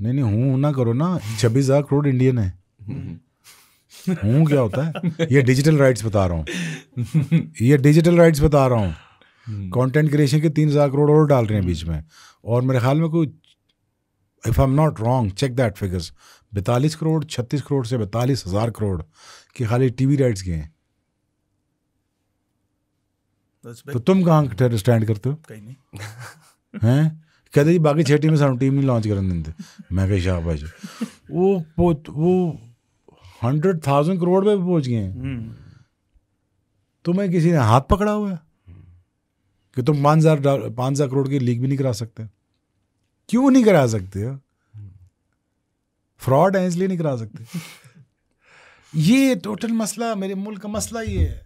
नहीं नहीं हूँ ना करो ना छब्बीस हज़ार करोड़ इंडियन है hmm. हूँ क्या होता है ये डिजिटल राइट्स बता रहा हूँ <laughs> ये डिजिटल राइट्स बता रहा हूँ कंटेंट हम्म। क्रिएशन के तीन हज़ार करोड़ और डाल रहे हैं हम्म। बीच में और मेरे ख्याल में कोई if I am not wrong check that figures बैतालीस करोड़ छत्तीस करोड़ से बैतालीस हज़ार करोड़ की खाली टीवी राइट्स के हैं तो, तो तुम कहाँ स्टैंड करते हो कहीं नहीं <laughs> हैं कहते जी बाकी छह टीमें सू टीम नहीं लॉन्च कर देंगे मैं कहीं शाबाश वो वो हंड्रेड थाउजेंड करोड़ पे पहुंच गए तो तुम्हें किसी ने हाथ पकड़ा हुआ है कि तुम पाँच हज़ार पाँच हज़ार करोड़ की लीक भी नहीं करा सकते क्यों नहीं करा सकते फ्रॉड है इसलिए नहीं करा सकते <laughs> ये टोटल मसला मेरे मुल्क का मसला ये है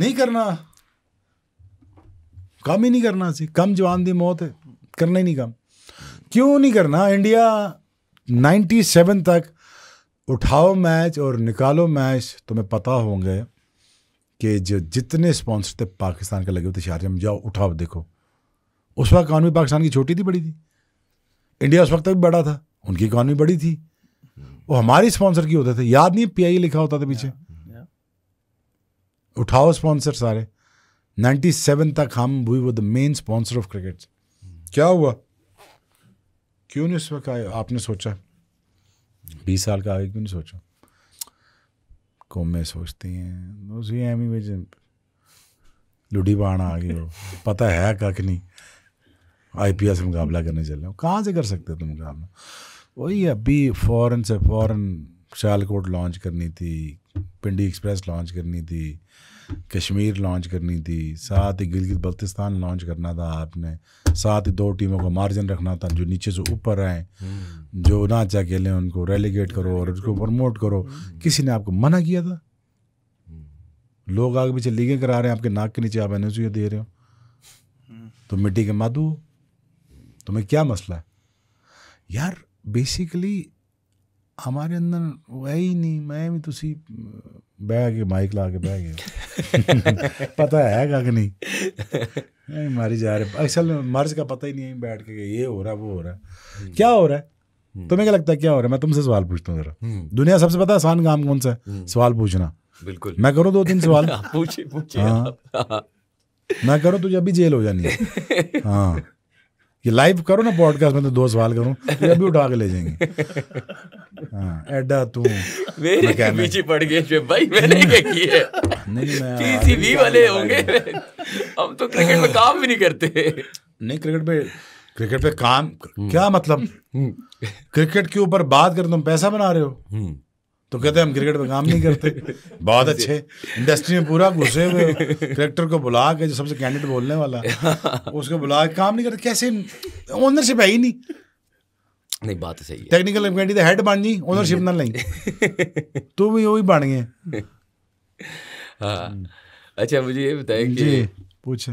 नहीं करना काम ही नहीं करना सी कम जवान दी मौत है करना ही नहीं काम क्यों नहीं करना इंडिया 97 तक उठाओ मैच और निकालो मैच तुम्हें पता होंगे कि जो जितने स्पॉन्सर थे पाकिस्तान के लगे हुए थे में जाओ उठाओ देखो उस वक्त इकानमी पाकिस्तान की छोटी थी बड़ी थी इंडिया उस वक्त भी बड़ा था उनकी इकानमी बड़ी थी वो हमारे स्पॉन्सर की होते थे याद नहीं पी आई e लिखा होता था पीछे उठाओ स्पॉन्सर सारे 97 तक हम वी वो the main sponsor of cricket क्या हुआ क्यों नहीं उस वक्त आए आपने सोचा बीस साल का आगे क्यों नहीं सोचा को सोचती हैं तो उसी एम ही लुडी पाना आ गई हो पता है कख नहीं आईपीएल से मुकाबला करने चल रहे हो कहाँ से कर सकते तुम मुकाबला वही अभी फ़ौरन से फ़ौरन शालकोट लॉन्च करनी थी पिंडी एक्सप्रेस लॉन्च करनी थी कश्मीर लॉन्च करनी थी साथ ही गिलगित बल्तिस्तान लॉन्च करना था आपने साथ ही दो टीमों का मार्जिन रखना था जो नीचे से ऊपर आए हम्म। जो नाच जा खेले उनको रेलीगेट करो और उसको प्रमोट करो किसी ने आपको मना किया था लोग आगे पीछे लीगे करा रहे हैं आपके नाक के नीचे आप एन दे रहे हो तो मिट्टी के मादू तुम्हें क्या मसला है यार बेसिकली हमारे अंदर वह ही नहीं मैं भी तुसी बह के माइक ला के बह गए <laughs> पता है कि नहीं मारी जा रहे असल मर्ज का पता ही नहीं है बैठ के ये हो रहा वो हो रहा क्या हो रहा है हम्म। तुम्हें क्या लगता है क्या हो रहा है मैं तुमसे सवाल पूछता हूँ जरा हम्म। दुनिया सबसे पता आसान काम कौन सा है हम्म। सवाल पूछना बिल्कुल मैं करूँ दो तीन सवाल <laughs> हाँ, पूछिए पूछिए हाँ। मैं करूँ तुझे अभी जेल हो जानी <laughs> हाँ ये लाइव करो ना पॉडकास्ट में तो दो सवाल करूं ये भी उठा के ले जाएंगे हाँ एडा तू मेरे पीछे पड़ गए भाई मैंने क्या किया <laughs> नहीं मैं टीसीबी वाले होंगे हम तो क्रिकेट में काम भी नहीं करते नहीं क्रिकेट में क्रिकेट पे काम हम्म। क्या मतलब हम्म। क्रिकेट के ऊपर बात कर तुम तो पैसा बना रहे हो हम्म। तो कहते हैं हम क्रिकेट पे काम नहीं करते <laughs> बहुत अच्छे इंडस्ट्री में पूरा घुसे हुए क्रिकेटर को बुला के जो सबसे कैंडिडेट बोलने वाला <laughs> उसको बुला के काम नहीं करते कैसे ओनरशिप है ही नहीं नहीं बात तो सही है टेक्निकल कमेटी का हेड बन जी ओनरशिप ना लेंगे <laughs> तू भी वही बन गए हाँ। अच्छा मुझे ये बताया कि पूछे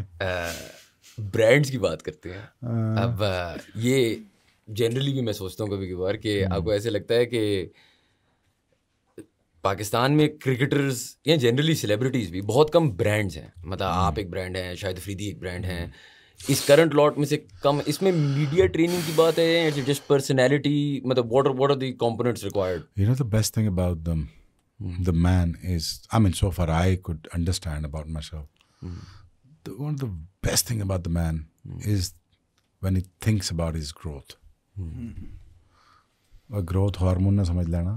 ब्रांड्स की बात करते हैं हाँ। अब ये जनरली भी मैं सोचता हूँ कभी कभार कि हम्म। आपको ऐसे लगता है कि पाकिस्तान में क्रिकेटर्स या जनरली सेलिब्रिटीज़ भी बहुत कम ब्रांड्स हैं मतलब हम्म। आप एक ब्रांड हैं शायद फ्रीदी एक ब्रांड हैं इस करंट लॉट में से कम इसमें मीडिया ट्रेनिंग की बात है या जस्ट पर्सनैलिटी मतलब what what are the components required you know the best thing about them the man is I mean so far I could understand about myself the, one of the best thing about the man mm. is when he thinks about his growth. Hmm. Hmm. growth growth hormone ना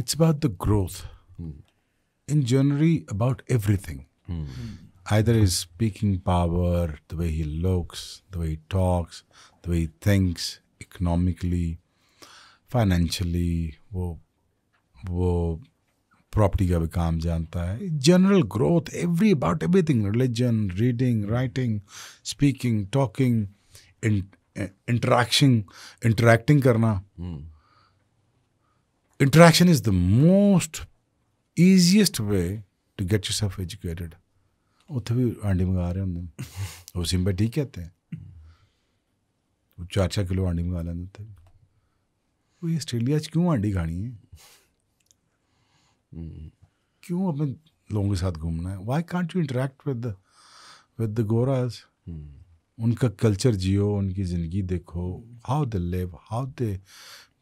It's about the growth. The growth in generally about everything either his speaking power, the way he looks, the way he talks, the way he thinks, economically, financially, wo, wo. Property का भी काम जानता है general growth every about everything religion reading writing speaking talking interaction interacting करना interaction is the most easiest way to get yourself educated उत्थे भी आंडी मंगा रहे होंगे <laughs> वो सिंबे ठीक कहते हैं चार चार किलो आंडी मंगा लेंगे उत्थे तो। वो ऑस्ट्रेलिया क्यों आंडी खानी है क्यों अपने लोगों के साथ घूमना है why can't you interact with with the गोराज उनका कल्चर जियो उनकी ज़िंदगी देखो how they live how they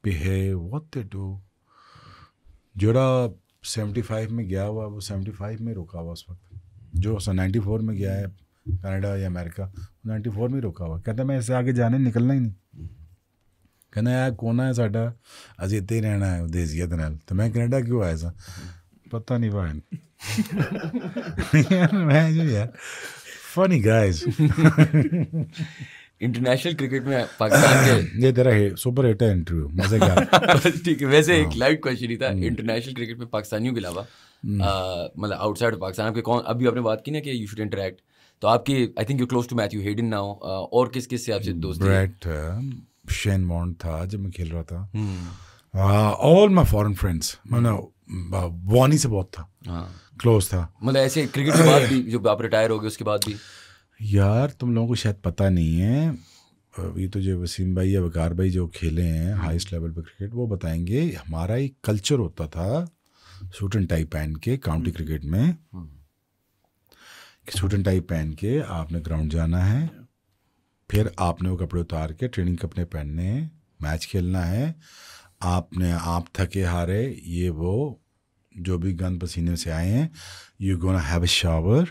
behave what they do जोड़ा सेवेंटी फाइव में गया हुआ वो सेवेंटी फाइव में रुका हुआ उस वक्त जो नाइन्टी फोर में गया है कनाडा या अमेरिका नाइन्टी फोर में रुका हुआ कहते मैं इससे आगे जाने निकलना ही नहीं ਕਹਿੰਦਾ ਆ ਕੋਨਾ ਹੈ ਸਾਡਾ ਅਸੀਂ ਇੱਥੇ ਹੀ ਰਹਿਣਾ ਹੈ ਦੇਸੀਅਤ ਨਾਲ ਤੇ ਮੈਂ ਕੈਨੇਡਾ ਕਿਉਂ ਆਇਆ ਸਾਂ ਪਤਾ ਨਹੀਂ ਵਾਇਨ ਯਾਰ ਮੈਂ ਜੋ ਯਾਰ फनी गाइस इंटरनेशनल क्रिकेट में पाकिस्तान के ये तेरा है सुपर हिट है इंटरव्यू मजे का ठीक है वैसे एक लाइव क्वेश्चन ही था इंटरनेशनल क्रिकेट में पाकिस्तानियों के अलावा मतलब आउटसाइड पाकिस्तान आपके कौन अभी आपने बात की ना कि यू शुड इंटरेक्ट तो आपकी I think you close to Matthew you Hayden now और किस किस से आपसे दोस्त ब्रेट शेन मॉन्ड था जब मैं खेल रहा था ऑल माई फॉरन फ्रेंड्स मतलब वानी से बहुत था क्लोज हाँ। था मतलब ऐसे क्रिकेट के बाद भी जब आप रिटायर हो गए उसके बाद भी यार तुम लोगों को शायद पता नहीं है ये तो जो वसीम भाई या वकार भाई जो खेले हैं हाईस्ट लेवल पर क्रिकेट वो बताएंगे हमारा एक कल्चर होता था सूट एंड टाई पहन के काउंटी क्रिकेट हम्म। में सूट एंड टाई पहन के आपने ग्राउंड जाना है फिर आपने वो कपड़े उतार के ट्रेनिंग कपड़े पहनने हैं मैच खेलना है आपने आप थके हारे ये वो जो भी गंद पसीने से आए हैं you gonna have a shower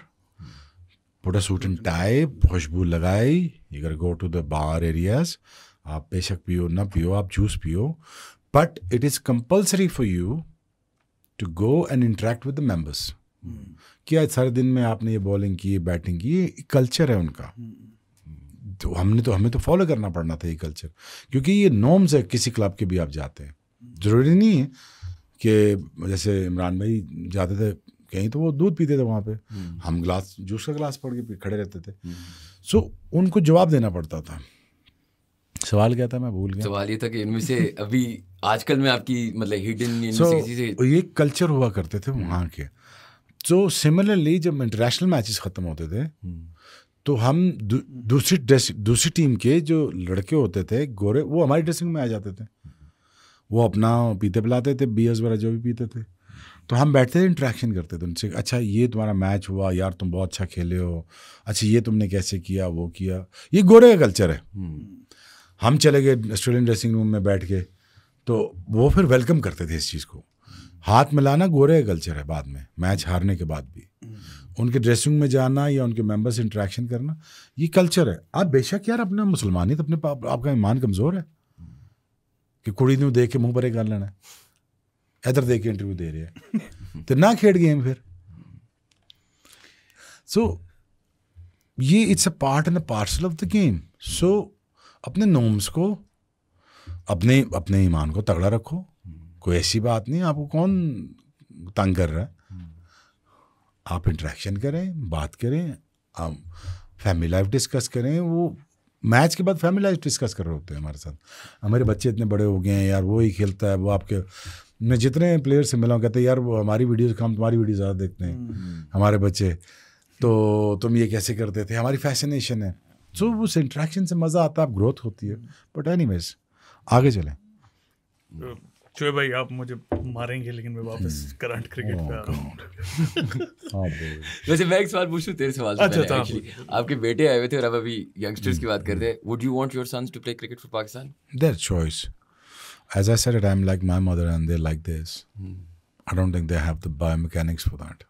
put a suit and tie खुशबू लगाई you go to the bar areas आप बेशक पियो ना पियो आप जूस पियो but it is compulsory for you to go and interact with the members क्या आज सारे दिन में आपने ये बॉलिंग की बैटिंग की ये कल्चर है उनका hmm. तो हमने तो हमें तो फॉलो करना पड़ना था ये कल्चर क्योंकि ये नॉर्म्स है किसी क्लब के भी आप जाते हैं ज़रूरी नहीं है कि जैसे इमरान भाई जाते थे कहीं तो वो दूध पीते थे वहाँ पे हम्म। हम ग्लास जूस का ग्लास पड़ के खड़े रहते थे सो हम्म। उनको जवाब देना पड़ता था सवाल क्या था मैं भूल गया सवाल ये था कि इनमें से अभी आजकल में आपकी मतलब हिडन so, से ये कल्चर हुआ करते थे वहाँ के तो सिमिलरली जब इंटरनेशनल मैचेस ख़त्म होते थे हम्म। तो हम दू, दूसरी ड्रेस दूसरी टीम के जो लड़के होते थे गोरे वो हमारी ड्रेसिंग में आ जाते थे वो अपना पीते पिलाते थे बियर्स वगैरह जो भी पीते थे तो हम बैठते थे इंट्रैक्शन करते थे उनसे अच्छा ये तुम्हारा मैच हुआ यार तुम बहुत अच्छा खेले हो अच्छा ये तुमने कैसे किया वो किया ये गोरे का कल्चर है हम्म। हम चले गए स्टूडेंट ड्रेसिंग रूम में बैठ के तो वो फिर वेलकम करते थे इस चीज़ को हाथ मिलाना गोरे का कल्चर है बाद में मैच हारने के बाद भी उनके ड्रेसिंग में जाना या उनके मेंबर से इंटरेक्शन करना ये कल्चर है आप बेशक यार अपना तो अपने पाप आपका ईमान कमज़ोर है कि कुड़ी ਕਿ के ਨੂੰ ਦੇਖ ਕੇ लेना है इधर देख के इंटरव्यू दे रहे हैं तो ना खेड़ ਖੇਡ फिर सो so, ये it's a part and a parcel of the game so अपने नॉम्स को अपने अपने ईमान को तगड़ा रखो कोई ऐसी बात नहीं आपको कौन तंग कर रहा है आप इंट्रैक्शन करें बात करें आप फैमिली लाइफ डिस्कस करें वो मैच के बाद फैमिली लाइफ डिस्कस कर रहे होते हैं हमारे साथ हमारे बच्चे इतने बड़े हो गए हैं यार वो ही खेलता है वो आपके मैं जितने प्लेयर से मिला हूँ कहते हैं यार वो हमारी वीडियोस का हम तुम्हारी वीडियो ज़्यादा देखते हैं हम्म। हमारे बच्चे तो तुम ये कैसे करते थे हमारी फैसिनेशन है सो उस इंट्रैक्शन से मज़ा आता है आप ग्रोथ होती है बट एनी आगे चलें तो चुए भाई आप मुझे मारेंगे लेकिन मैं वापस hmm. करंट oh, क्रिकेट पे हाँ, वैसे मैं एक सवाल पूछूं तेरे सवाल अच्छा था आपके बेटे आए हुए थे और अब अभी यंगस्टर्स hmm. की बात कर रहे हैं would you want your sons to play cricket for Pakistan their choice as I said it I am like my mother and they like this I don't think they have the biomechanics for that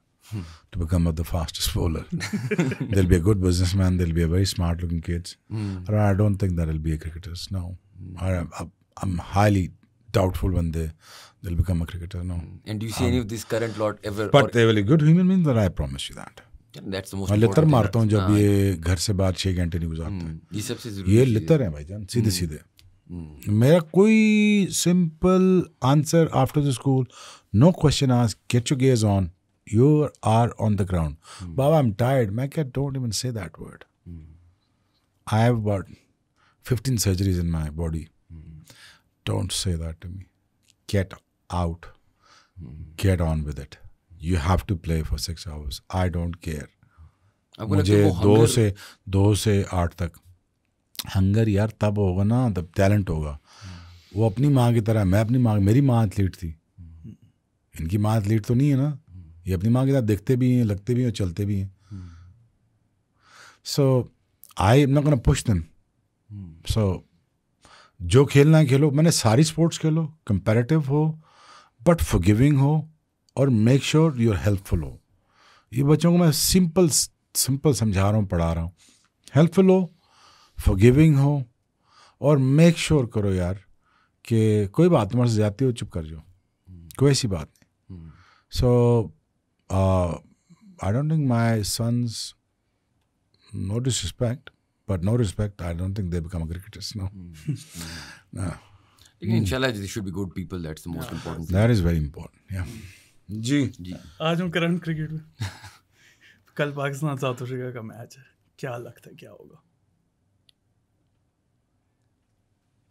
to become the fastest bowler <laughs> they'll be a good businessman they'll be a very smart looking kids mm. i don't think that will be a cricketers no hmm. I, I, i'm highly doubtful when they they'll become a cricketer. No. And do you see um, any of this current lot ever? But they will be good human beings. That I promise you that. मैं लितर मारता हूँ जब ये घर से बाहर छः घंटे नहीं गुजारते हैं ये सबसे ये लितर है भाईजान सीधे सीधे मेरा कोई simple answer after the school no question ask get your gaze on you are on the ground बाबा आई एम टायर्ड मैं क्या don't even say that word I have about 15 surgeries in my body. Don't say that to me. Get out. Get on with it. You have to play for six hours. I don't care. मुझे दो से दो से आठ तक hunger यार तब होगा ना तब टैलेंट होगा वो अपनी माँ की तरह मैं अपनी माँ मेरी माँ एथलीट थी इनकी माँ एथलीट तो नहीं है ना ये अपनी माँ के साथ देखते भी हैं लगते भी हैं और चलते भी हैं so I am not gonna push them so जो खेलना है खेलो मैंने सारी स्पोर्ट्स खेलो कंपेरेटिव हो बट फॉरगिविंग हो और मेक श्योर यूर हेल्पफुल हो ये बच्चों को मैं सिंपल सिंपल समझा रहा हूँ पढ़ा रहा हूँ हेल्पफुल हो फॉरगिविंग हो और मेक श्योर sure करो यार कि कोई बात तुम्हारे से जाती हो चुप कर जाओ कोई ऐसी बात नहीं so I don't think my sons no disrespect but no respect, I don't think they become cricketers. No, no. लेकिन इंशाल्लाह they should be good people that's the most important that is very important या जी जी आज हम current cricket में कल Pakistan South Africa का मैच है क्या लगता है क्या होगा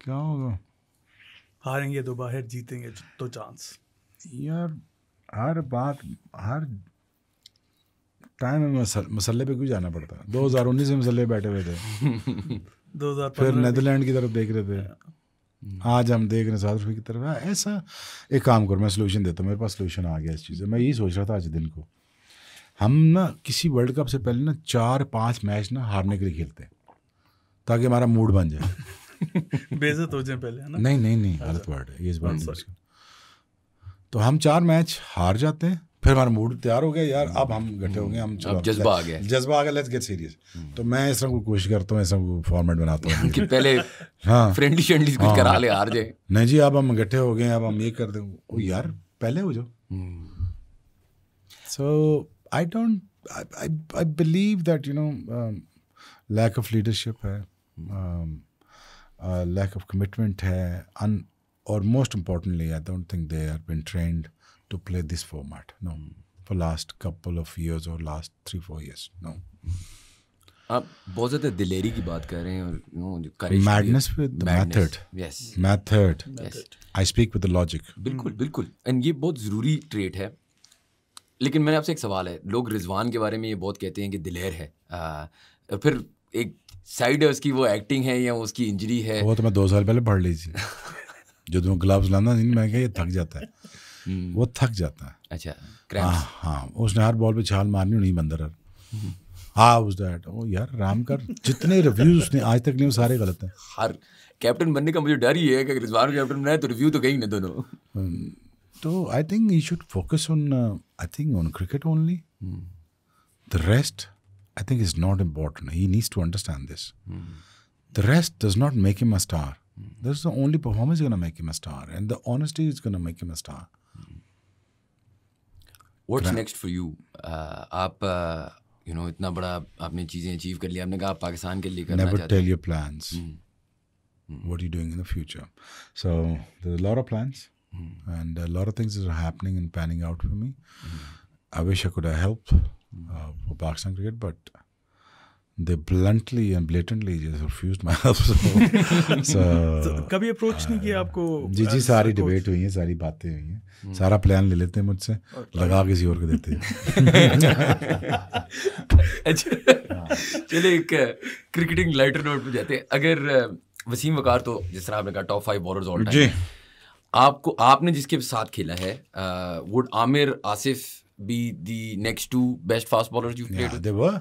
क्या होगा हारेंगे तो बाहर जीतेंगे तो चांस यार हर बात हर टाइम है मसल, मसल्ले पे क्यों जाना पड़ता है उन्नीस में मसल्ले बैठे हुए थे <laughs> हज़ार फिर नैदरलैंड की तरफ देख रहे थे आज हम देख रहे हैं साउथ अफ्रीका की तरफ हाँ, ऐसा एक काम करो मैं सोल्यूशन देता हूँ मेरे पास सोल्यूशन आ गया इस चीज़ मैं यही सोच रहा था आज दिन को हम ना किसी वर्ल्ड कप से पहले ना चार पाँच मैच ना हारने के लिए खेलते हैं ताकि हमारा मूड बन जाए <laughs> बेजत हो जाए पहले ना नहीं नहीं नहीं अच्छा। गलत वर्ड है ये इस बात तो हम चार मैच हार जाते हैं फिर हमारा मूड तैयार हो गया यार अब हम इकट्ठे हो गए हम चलो जज्बा आ गया जज्बा आ गया लेट्स गेट सीरियस तो मैं इस तरह को कोशिश करता हूँ इस तरह को फॉर्मेट बनाता हूँ कि पहले हाँ फ्रेंडली फ्रेंडली कुछ करा ले आर जे हाँ। नहीं जी अब हम इकट्ठे हो गए अब हम ये कर दें ओ यार पहले हो जाओ so I don't I believe that you know lack of leadership है लैक ऑफ कमिटमेंट है अन और most importantly I don't think they are been trained to play this format. No, for last couple of years or last three four years. No. आप बहुत ज़्यादा दिलेरी की बात कर रहे हैं और नो जो courage madness with method yes method I speak with logic बिल्कुल बिल्कुल एंड ये बहुत ज़रूरी ट्रेट है लेकिन मैंने आपसे एक सवाल है लोग रिजवान के बारे में ये बहुत कहते हैं कि दिलेर है आ, फिर एक साइड है उसकी वो एक्टिंग है या उसकी इंजरी है वो तो मैं दो साल पहले पढ़ ली थी <laughs> जो तुम ग्लव्स लाना नहीं मैं ये थक जाता है हम्म। वो थक जाता है अच्छा हाँ, हाँ उसने हर बॉल पे छाल मारनी नहीं बंदर हाँ उस ओ यार राम कर जितने रिव्यूज उसने आज तक लिए सारे गलत हैं हर कैप्टन बनने का मुझे डर ही है कि रिजवान कैप्टन बनाए तो रिव्यू तो कहीं नहीं दोनों हम्म, तो I think you should focus on I think on cricket only the rest I think is not important he needs to understand this the rest does not make him a star that's the only performance is gonna make him a star and the honesty is gonna make him a star What's next for you आप you uh, no you know, इतना बड़ा आपने चीज़ें achieve कर लिया आपने कहा आप पाकिस्तान के लिए करना चाहते tell your plans what are you doing in the future? So there are a lot of plans mm. and a lot of things that are happening and panning out for me. Mm. I wish I could have helped mm. uh, for Pakistan cricket, but they bluntly and blatantly just refused my help. So, <laughs> so, so तो कभी approach नहीं किया आपको जी जी uh, सारी debate हुई है सारी बातें हुई हैं हम्म। सारा प्लान ले लेते हैं मुझसे लगा किसी और को देते हैं <laughs> अच्छा चलिए एक क्रिकेटिंग लाइटर नोट पे जाते हैं अगर uh, वसीम वकार तो जिस तरह आपने कहा टॉप फाइव बॉलर ऑल जी आपको आपने जिसके साथ खेला है would Amir Asif be the next two best fast bowler you played they were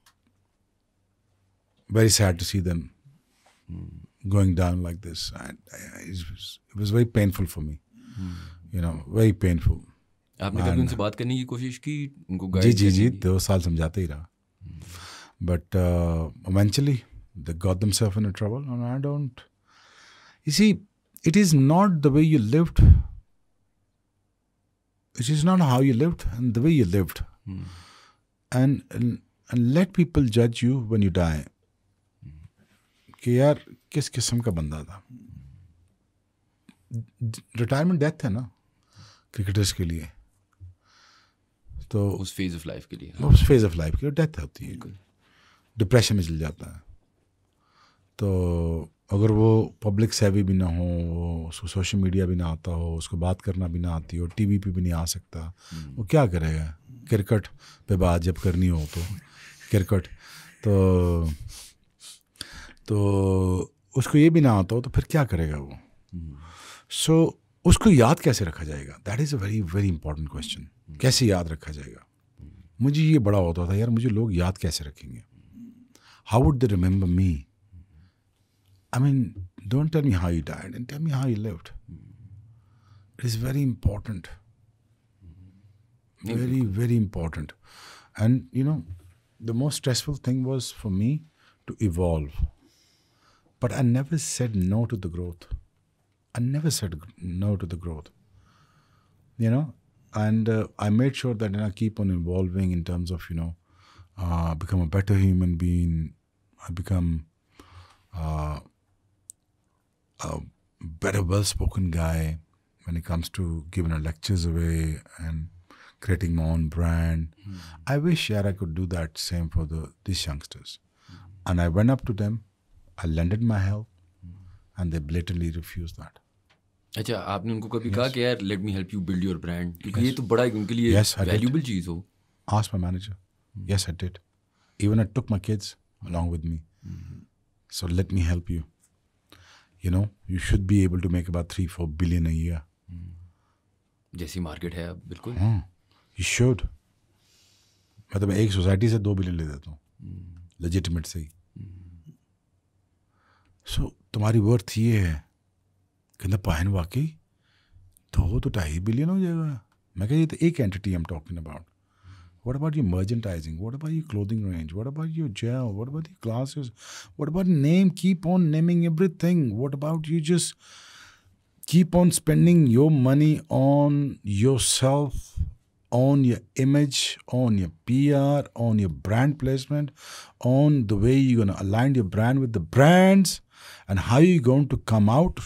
very sad to see them mm, going down like this. I, it, was, very painful for me. Hmm. You know, very painful. आपने कभी उनसे बात करने की कोशिश की उनको guide जी जी जी दो साल समझाते ही रहा but eventually they got themselves in trouble and I don't you see it is not the way you lived. It is not how you lived and the way you lived. Hmm. and, and let people judge you when you die. कि यार किस किस्म का बंदा था retirement death है ना cricketers के लिए तो उस फेज ऑफ लाइफ के लिए हाँ। उस फेज ऑफ लाइफ के लिए डेथ होती है डिप्रेशन में चल जाता है तो अगर वो पब्लिक सेवी भी ना हो उसको सोशल मीडिया भी ना आता हो उसको बात करना भी ना आती हो टीवी पे भी नहीं आ सकता हम्म। वो क्या करेगा क्रिकेट पे बात जब करनी हो तो क्रिकेट तो तो उसको ये भी ना आता हो तो फिर क्या करेगा वो सो so, उसको याद कैसे रखा जाएगा that is a very very important question कैसे याद रखा जाएगा मुझे ये बड़ा होता था यार मुझे लोग याद कैसे रखेंगे how would they remember me I mean don't tell me how you died and tell me how you lived it is very important very very important and you know the most stressful thing was for me to evolve But I never said no to the growth. I never said no to the growth. You know, and uh, I made sure that you know, I keep on evolving in terms of you know, uh, become a better human being. I become uh, a better, well-spoken guy when it comes to giving lectures away and creating my own brand. Mm -hmm. I wish yeah, I could do that same for the these youngsters. Mm -hmm. And I went up to them I landed my help and they blatantly refused that. अच्छा आपने उनको कभी कहा कि यार let me help you build your brand क्योंकि ये तो बड़ा उनके लिए वैल्यूएबल चीज हो ask my manager yes I did even I took my kids along with me. Mm-hmm. So let me help you. You know, you should be able to make about three, four billion a year. जैसी market है बिल्कुल you हाँ, should मतलब एक society से दो billion ले देता हूँ लेजिटिमेट hmm. से ही सो तुम्हारी वर्थ ये है कहना पाहन वाकई तो हो तो ढाई बिलियन हो जाएगा मैं कह तो एक entity am talking about what about you merchandising what about you clothing range what about you gel what about you classes what about name keep on naming everything what about you just keep on spending your money on yourself on your image, on your PR, on your brand placement, on the way you're going to align your brand with the brands, and how you're going to come out,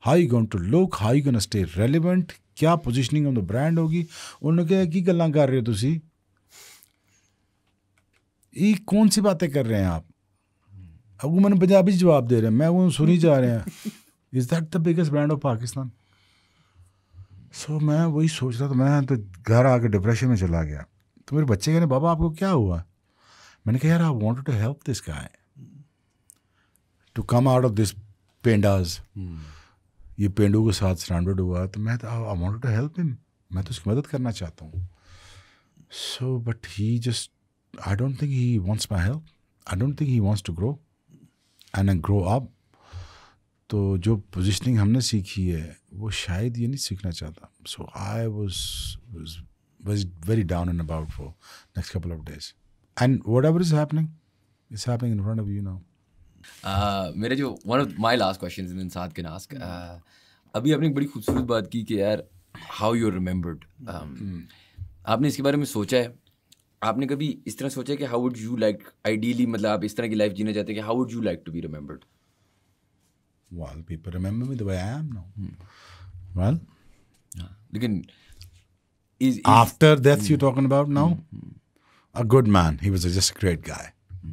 how you're going to look, how you're going to stay relevant, क्या positioning on the brand होगी उन्होंने कहा कि गल्ला कर रहे हो तुसी ये कौन सी बातें कर रहे हैं आप अब वो मैंने पंजाबी जवाब दे रहे हैं मैं वो सुनी जा रहे हैं is that the biggest brand of Pakistan so so, मैं वही सोच रहा था मैं तो घर आके डिप्रेशन में चला गया तो मेरे बच्चे कहने बाबा आपको क्या हुआ मैंने कहा यार I want to help this guy to come out of this पेंडाज ये पेंडू के साथ स्टैंडर्ड हुआ तो मैं I want to help him मैं तो उसकी मदद करना चाहता हूँ so but he just I don't think he wants my help I don't think he wants to grow and I grow up तो जो पोजिशनिंग हमने सीखी है वो शायद ये नहीं सीखना चाहता so I was was very down and about for next couple of days and whatever is happening is happening in front of you now मेरे जो one of my last question in साथ के नास्क uh, अभी आपने एक बड़ी खूबसूरत बात की कि यार हाउ यू रिमेंबर्ड आपने इसके बारे में सोचा है आपने कभी इस तरह सोचा कि how would you like ideally मतलब आप इस तरह की लाइफ जीना चाहते हैं कि how would you like to be remembered Well, people remember me the way I am now. Hmm. Well, yeah. is, is, after death, hmm. you're talking about now? Hmm. Hmm. A good man. He was just a great guy.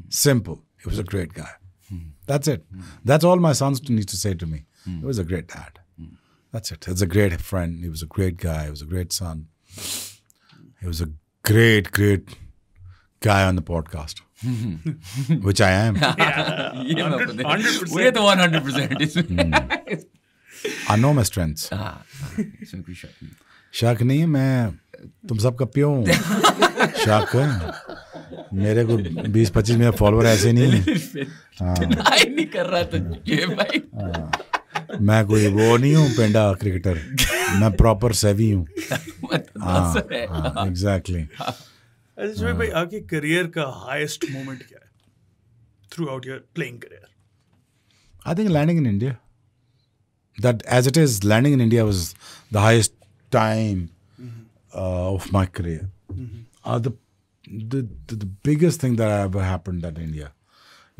Simple. He was a great guy. That's it. That's all my sons need to say to me. He was a great dad. That's it. He was a great friend. He was a great guy. He was a great son. He was a great, great guy on the podcast. <laughs> which I am. <laughs> yeah, 100%. 100%. the 100 percent इसमें <laughs> hmm. I know my strengths. हाँ, हाँ, शक नहीं है मैं तुम सबका प्यो हूँ शक मेरे को बीस पच्चीस मेरे फॉलोअर ऐसे नहीं है हाँ। नहीं कर रहा तो ये भाई मैं कोई वो नहीं हूँ पेंडा क्रिकेटर मैं प्रॉपर सेवी हूँ मतलब हाँ एग्जैक्टली अच्छा भाई भाई आपके करियर का हाईएस्ट मोमेंट क्या है throughout your playing career I think landing in India that as it is landing in India was the highest time of my career are the the the biggest thing that that ever happened at India,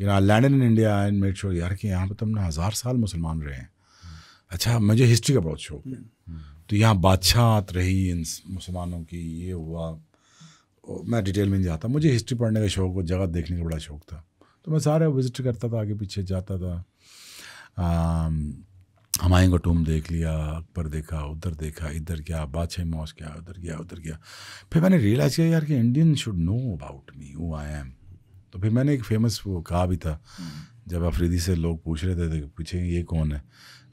you know, I in India India made sure यार कि यहाँ पे तो हमने हज़ार साल मुसलमान रहे हैं mm-hmm. अच्छा मुझे हिस्ट्री का बहुत शौक है mm-hmm. तो यहाँ बादशाहत रही इन मुसलमानों की ये हुआ मैं डिटेल में नहीं जाता मुझे हिस्ट्री पढ़ने का शौक और जगह देखने का बड़ा शौक था तो मैं सारे विजिट करता था आगे पीछे जाता था हमारे का टूम देख लिया अकबर देखा उधर देखा इधर गया बादशाह मौस गया उधर गया उधर गया फिर मैंने रियलाइज़ किया यार कि Indian should know about me who I am तो फिर मैंने एक फेमस वो कहा भी था जब अफरीदी से लोग पूछ रहे थे, पूछे ये कौन है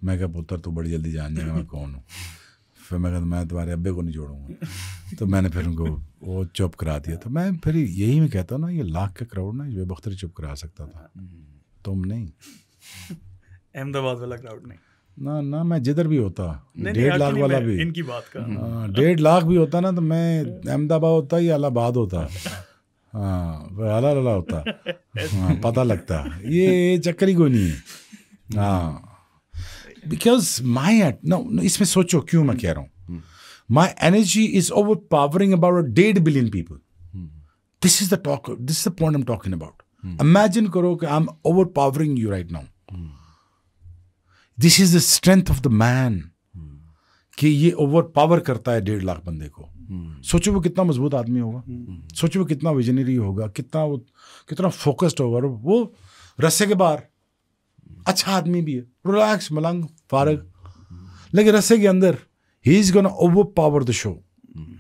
मैं क्या पुत्र तो बड़ी जल्दी जान जाएगा मैं कौन हूँ <laughs> फिर मैं कहता मैं तुम्हारे अब्बे को नहीं जोड़ूंगा तो मैंने फिर उनको वो चुप करा दिया तो मैं फिर यही मैं कहता हूँ ना ये लाख का क्राउड ना ये बख्तर चुप करा सकता था हम्म। तुम नहीं अहमदाबाद वाला क्राउड नहीं ना ना मैं जिधर भी होता डेढ़ लाख वाला भी इनकी बात का हाँ, डेढ़ लाख भी होता ना तो मैं अहमदाबाद होता या अलाहाबाद होता हाँ अला अला होता हाँ पता लगता ये चक्कर ही कोई नहीं है हाँ बिकॉज माई एट ना इसमें सोचो क्यों मैं कह रहा हूँ my energy is overpowering about a डेढ़ billion people this is is talk talk, this is the point I'm about imagine करो कि I am overpowering you right now this is the strength of the man कि ये over power करता है डेढ़ लाख बंदे को hmm. सोचो वो कितना मजबूत आदमी होगा hmm. सोचो वो कितना विजनरी होगा कितना वो कितना फोकस्ड होगा और वो रस्से के बाहर अच्छा आदमी भी है रिलैक्स मलंग फारग hmm. लेकिन रस्से के अंदर He's going to overpower the show. Mm.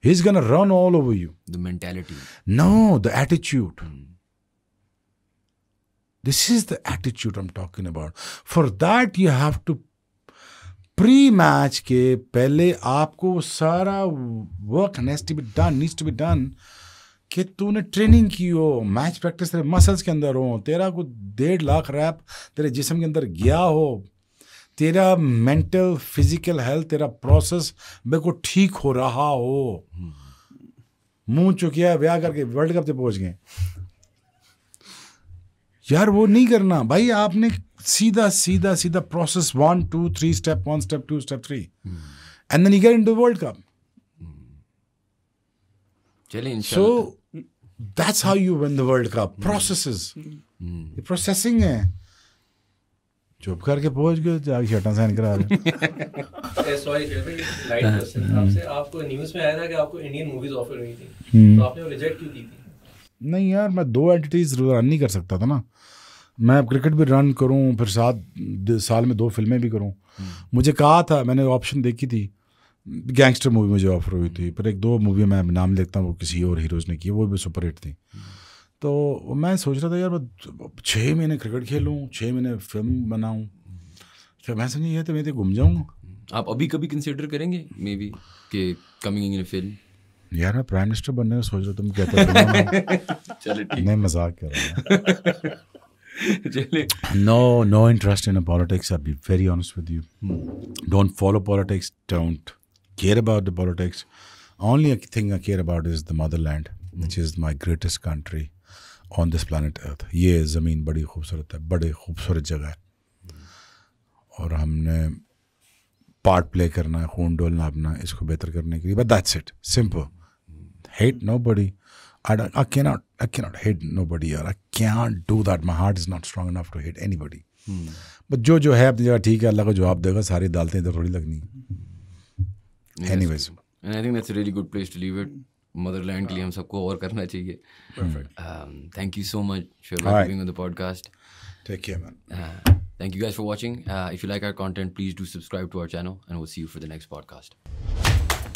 He's going to run all over you. The mentality. No, the attitude. Mm. This is the attitude I'm talking about. For that, you have to pre-match ke के aapko sara work needs to be done, needs to be done. कि तूने training की हो match practice तेरे muscles के अंदर हो तेरा कुछ डेढ़ लाख रैप तेरे जिसम के अंदर गया हो तेरा मेंटल फिजिकल हेल्थ तेरा प्रोसेस को ठीक हो रहा हो मुंह चुकिया ब्याह करके वर्ल्ड कप से पहुंच गए यार वो नहीं करना भाई आपने सीधा सीधा सीधा process one two three step one step two step three and then you get to world cup चलिए so that's how you win the world cup processes processing है चुप करके पहुंच गए जाके शर्टा साइन करा रहे <laughs> हाँ। हम्म। हम्म। तो नहीं यार मैं दो एंटिटीज रन नहीं कर सकता था ना मैं क्रिकेट भी रन करूं फिर सात साल में दो फिल्में भी करूं हम्म। मुझे कहा था मैंने ऑप्शन देखी थी गैंगस्टर मूवी मुझे ऑफर हुई थी पर एक दो मूवी मैं नाम लेता हूँ वो किसी और हीरोज़ ने की वो भी सुपर हिट थी तो मैं सोच रहा था यार छः महीने क्रिकेट खेलूँ छः महीने फिल्म बनाऊँ फिर मैं समझिए तो मैं तो घूम जाऊँगा आप अभी कभी कंसिडर करेंगे मे बी के कमिंग इन फिल्म यार मैं प्राइम मिनिस्टर बनने का सोच रहा तुम कहते <laughs> चलो ठीक मैं मजाक कर रहा हूँ no no interest in politics I be very honest with you don't follow politics don't care about the politics only thing I care about is the motherland which is my greatest country on this planet earth ये ज़मीन बड़ी खूबसूरत है बड़े खूबसूरत जगह है और हमने पार्ट प्ले करना है खून डोलना अपना इसको बेहतर करने के लिए but that's it simple hate nobody I I not hate nobody nobody I can do that my heart is not strong enough to hate anybody but जो जो है अपनी जगह ठीक है अल्लाह को जवाब देगा सारी दालतें इधर थोड़ी लगनी anyways and I think that's a really good place to leave it motherland के लिए हाँ। हम सबको और करना चाहिए thank you so much for the podcast you thank you guys for watching if you like our content please do subscribe to our channel and we'll see you for the next podcast